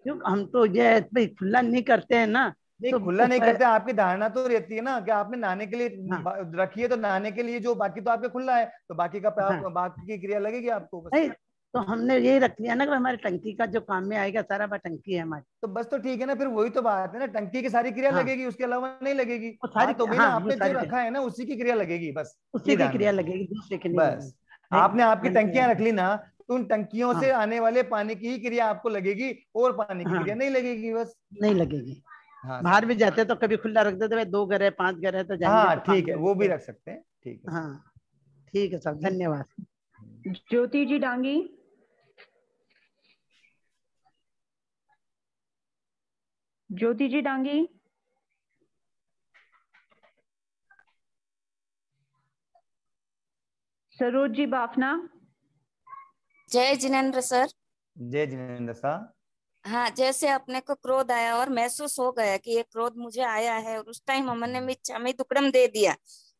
क्यों हम तो ये खुला नहीं करते हैं ना नहीं तो खुला नहीं करते आपकी धारणा तो रहती है ना कि आपने नहाने के लिए हाँ। रखी है तो नहाने के लिए जो बाकी तो आपके खुला है तो बाकी का हाँ। बाकी की क्रिया लगेगी आपको बस तो हमने यही रख लिया ना कि हमारे टंकी का जो काम में आएगा सारा बात टंकी है हमारी तो बस तो ठीक है ना फिर वही तो बात है ना टंकी की सारी क्रिया हाँ। लगेगी उसके अलावा नहीं लगेगी हाँ, तो सारी तो भी ना आपने जो रखा है ना उसी की क्रिया लगेगी बस उसी की क्रिया लगेगी दूसरे की बस आपने आपकी टंकियां रख ली ना उन टंकियों हाँ। से आने वाले पानी की ही क्रिया आपको लगेगी और पानी की हाँ। क्रिया नहीं लगेगी बस नहीं लगेगी हाँ बाहर भी जाते तो कभी खुला रख देते दो घर है पांच घर है तो हाँ तो ठीक है वो भी रख सकते हैं ठीक है हाँ ठीक है सर धन्यवाद ज्योति जी डांगी ज्योति जी डांगी सरोज जी बाफना जय जिनेन्द्र सर जय जिनेन्द्र सर हाँ जैसे अपने को क्रोध आया और महसूस हो गया कि ये क्रोध मुझे आया है और उस टाइम हमने हम्म। मिच्छा में दुकड़म दे दिया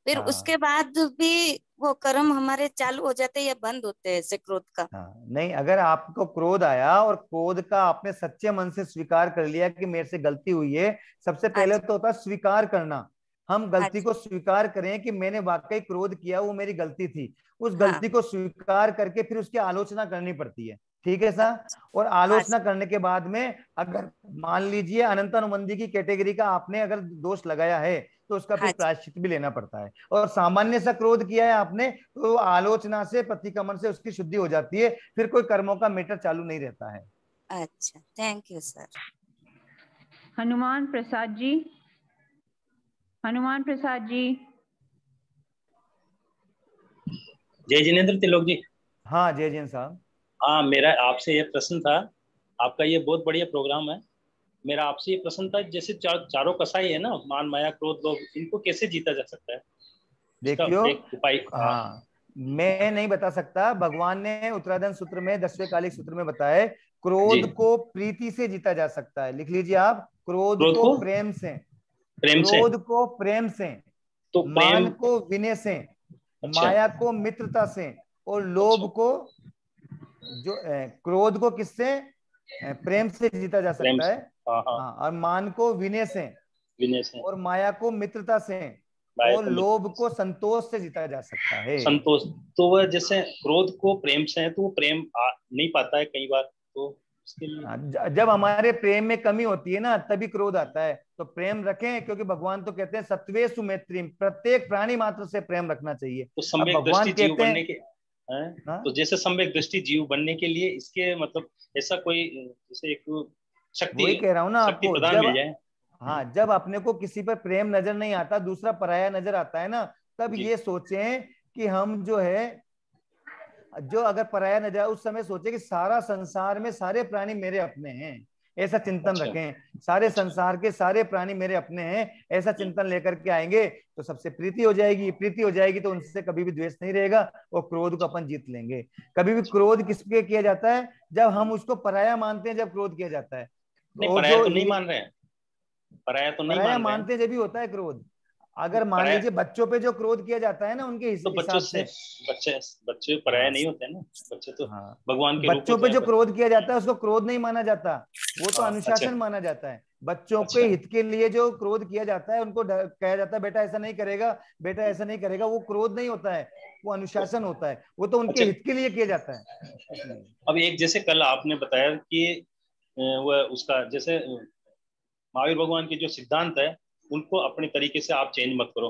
फिर हाँ। उसके बाद भी वो कर्म हमारे चालू हो जाते या बंद होते हैं ऐसे क्रोध का हाँ। नहीं अगर आपको क्रोध आया और क्रोध का आपने सच्चे मन से स्वीकार कर लिया कि मेरे से गलती हुई है सबसे पहले अच्छा। तो होता स्वीकार करना हम गलती अच्छा। को स्वीकार करें कि मैंने वाकई क्रोध किया वो मेरी गलती थी उस हाँ। गलती को स्वीकार करके फिर उसकी आलोचना करनी पड़ती है ठीक है सर अच्छा। और आलोचना अच्छा। करने के बाद में अगर मान लीजिए अनंत अनुबंधी की कैटेगरी का आपने अगर दोष लगाया है तो उसका फिर प्रायश्चित भी लेना पड़ता है और सामान्य सा क्रोध किया है आपने तो आलोचना से प्रतिक्रमण से उसकी शुद्धि हो जाती है फिर कोई कर्मों का मीटर चालू नहीं रहता है अच्छा thank you sir Hanuman Prasad ji Hanuman Prasad ji जय जिनेन्द्र तिलोक जी हाँ जय जिन साहब हाँ मेरा आपसे ये प्रश्न था आपका ये बहुत बढ़िया प्रोग्राम है मेरा आपसे ये प्रश्न था जैसे चार, चारों कसाई है ना मान माया क्रोध लोग इनको कैसे जीता जा सकता है देखियो उपाय हाँ मैं नहीं बता सकता भगवान ने उत्तराधन सूत्र में दसवें कालिक सूत्र में बताया क्रोध को प्रीति से जीता जा सकता है लिख लीजिए आप क्रोध, क्रोध को, को प्रेम से प्रेम क्रोध को प्रेम से तो प्रेम मान को विनय से अच्छा। माया को मित्रता से और लोभ अच्छा। को जो क्रोध को किससे प्रेम से जीता जा सकता है हाँ, हाँ। हाँ, और मान को विनय से विनय से और माया को मित्रता से और लोभ को संतोष से जीता जा सकता है संतोष तो वह जैसे क्रोध को प्रेम से है तो वो प्रेम आ, नहीं पाता है कई बार तो उसके लिए जब हमारे प्रेम में कमी होती है ना तभी क्रोध आता है तो प्रेम रखें क्योंकि भगवान तो कहते हैं सत्वे सुमेत्रिम प्रत्येक प्राणी मात्र से प्रेम रखना चाहिए तो भगवान दृष्टि जीव बनने के हाँ? तो जैसे सम्यक दृष्टि जीव बनने के लिए इसके मतलब ऐसा कोई जैसे एक शक्ति कह रहा हूँ ना आपको जब, हाँ जब अपने को किसी पर प्रेम नजर नहीं आता दूसरा पराया नजर आता है ना तब ये सोचें कि हम जो है जो अगर पराया नजर उस समय सोचे कि सारा संसार में सारे प्राणी मेरे अपने हैं ऐसा चिंतन अच्छा। रखें सारे संसार के सारे प्राणी मेरे अपने हैं ऐसा चिंतन लेकर के आएंगे तो सबसे प्रीति हो जाएगी प्रीति हो जाएगी तो उनसे कभी भी द्वेष नहीं रहेगा और क्रोध को अपन जीत लेंगे कभी भी अच्छा। क्रोध किसके किया जाता है जब हम उसको पराया मानते हैं जब क्रोध किया जाता है नहीं, पराया तो नहीं मान रहे हैं पराया तो नहीं पराया मानते हैं जब भी होता है क्रोध अगर तो मान लीजिए बच्चों पे जो क्रोध किया जाता है ना उनके तो बच्चों से बच्चे बच्चे पराया नहीं होते ना बच्चे तो हाँ। भगवान के बच्चों पे जो क्रोध किया जाता है उसको क्रोध नहीं माना जाता वो तो हाँ, अनुशासन अच्छा। माना जाता है बच्चों के अच्छा। हित के लिए जो क्रोध किया जाता है उनको कहा जाता है बेटा ऐसा नहीं करेगा बेटा ऐसा नहीं करेगा वो क्रोध नहीं होता है वो अनुशासन होता है वो तो उनके अच्छा। हित के लिए किया जाता है अब एक जैसे कल आपने बताया कि वो उसका जैसे महावीर भगवान के जो सिद्धांत है उनको अपने तरीके से आप चेंज मत करो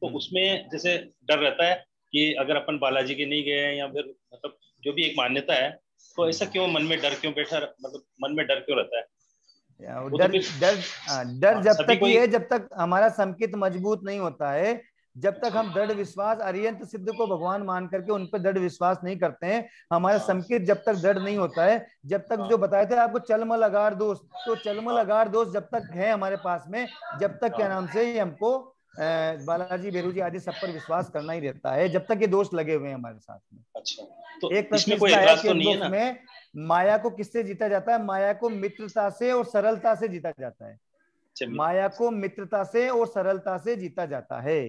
तो हम्म। उसमें जैसे डर रहता है कि अगर अपन बालाजी के नहीं गए या फिर मतलब जो भी एक मान्यता है तो ऐसा क्यों मन में डर क्यों बैठा मतलब मन में डर क्यों रहता है तो डर डर हाँ, डर हाँ, जब तक ये जब तक हमारा संकेत मजबूत नहीं होता है जब तक हम दृढ़ विश्वास अरियंत सिद्ध को भगवान मान करके उन पर दृढ़ विश्वास नहीं करते हैं हमारा हाँ। संकेत जब तक दृढ़ नहीं होता है जब तक हाँ। जो बताए थे आपको चलम लगार दोष तो चलम लगार हाँ। दोष जब तक है हमारे पास में जब तक क्या नाम से हमको बालाजी बेरू जी आदि सब पर विश्वास करना ही रहता है जब तक ये दोष लगे हुए हैं हमारे साथ में अच्छा तो एक प्रश्न तो में माया को किससे जीता जाता है माया को मित्रता से और सरलता से जीता जाता है अच्छा, माया को मित्रता से और सरलता से जीता जाता है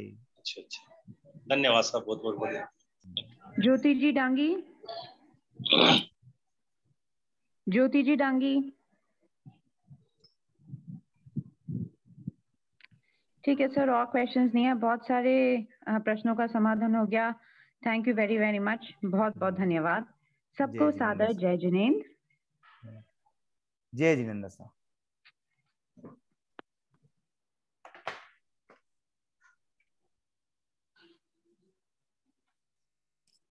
अच्छा अच्छा धन्यवाद साहब बहुत बहुत बढ़िया ज्योति जी डांगी ज्योति जी डांगी ठीक है सर और क्वेश्चंस नहीं है बहुत सारे प्रश्नों का समाधान हो गया thank you very very much बहुत बहुत धन्यवाद सबको सादर जय जिनेन्द्र जय जिनेन्द्र साहब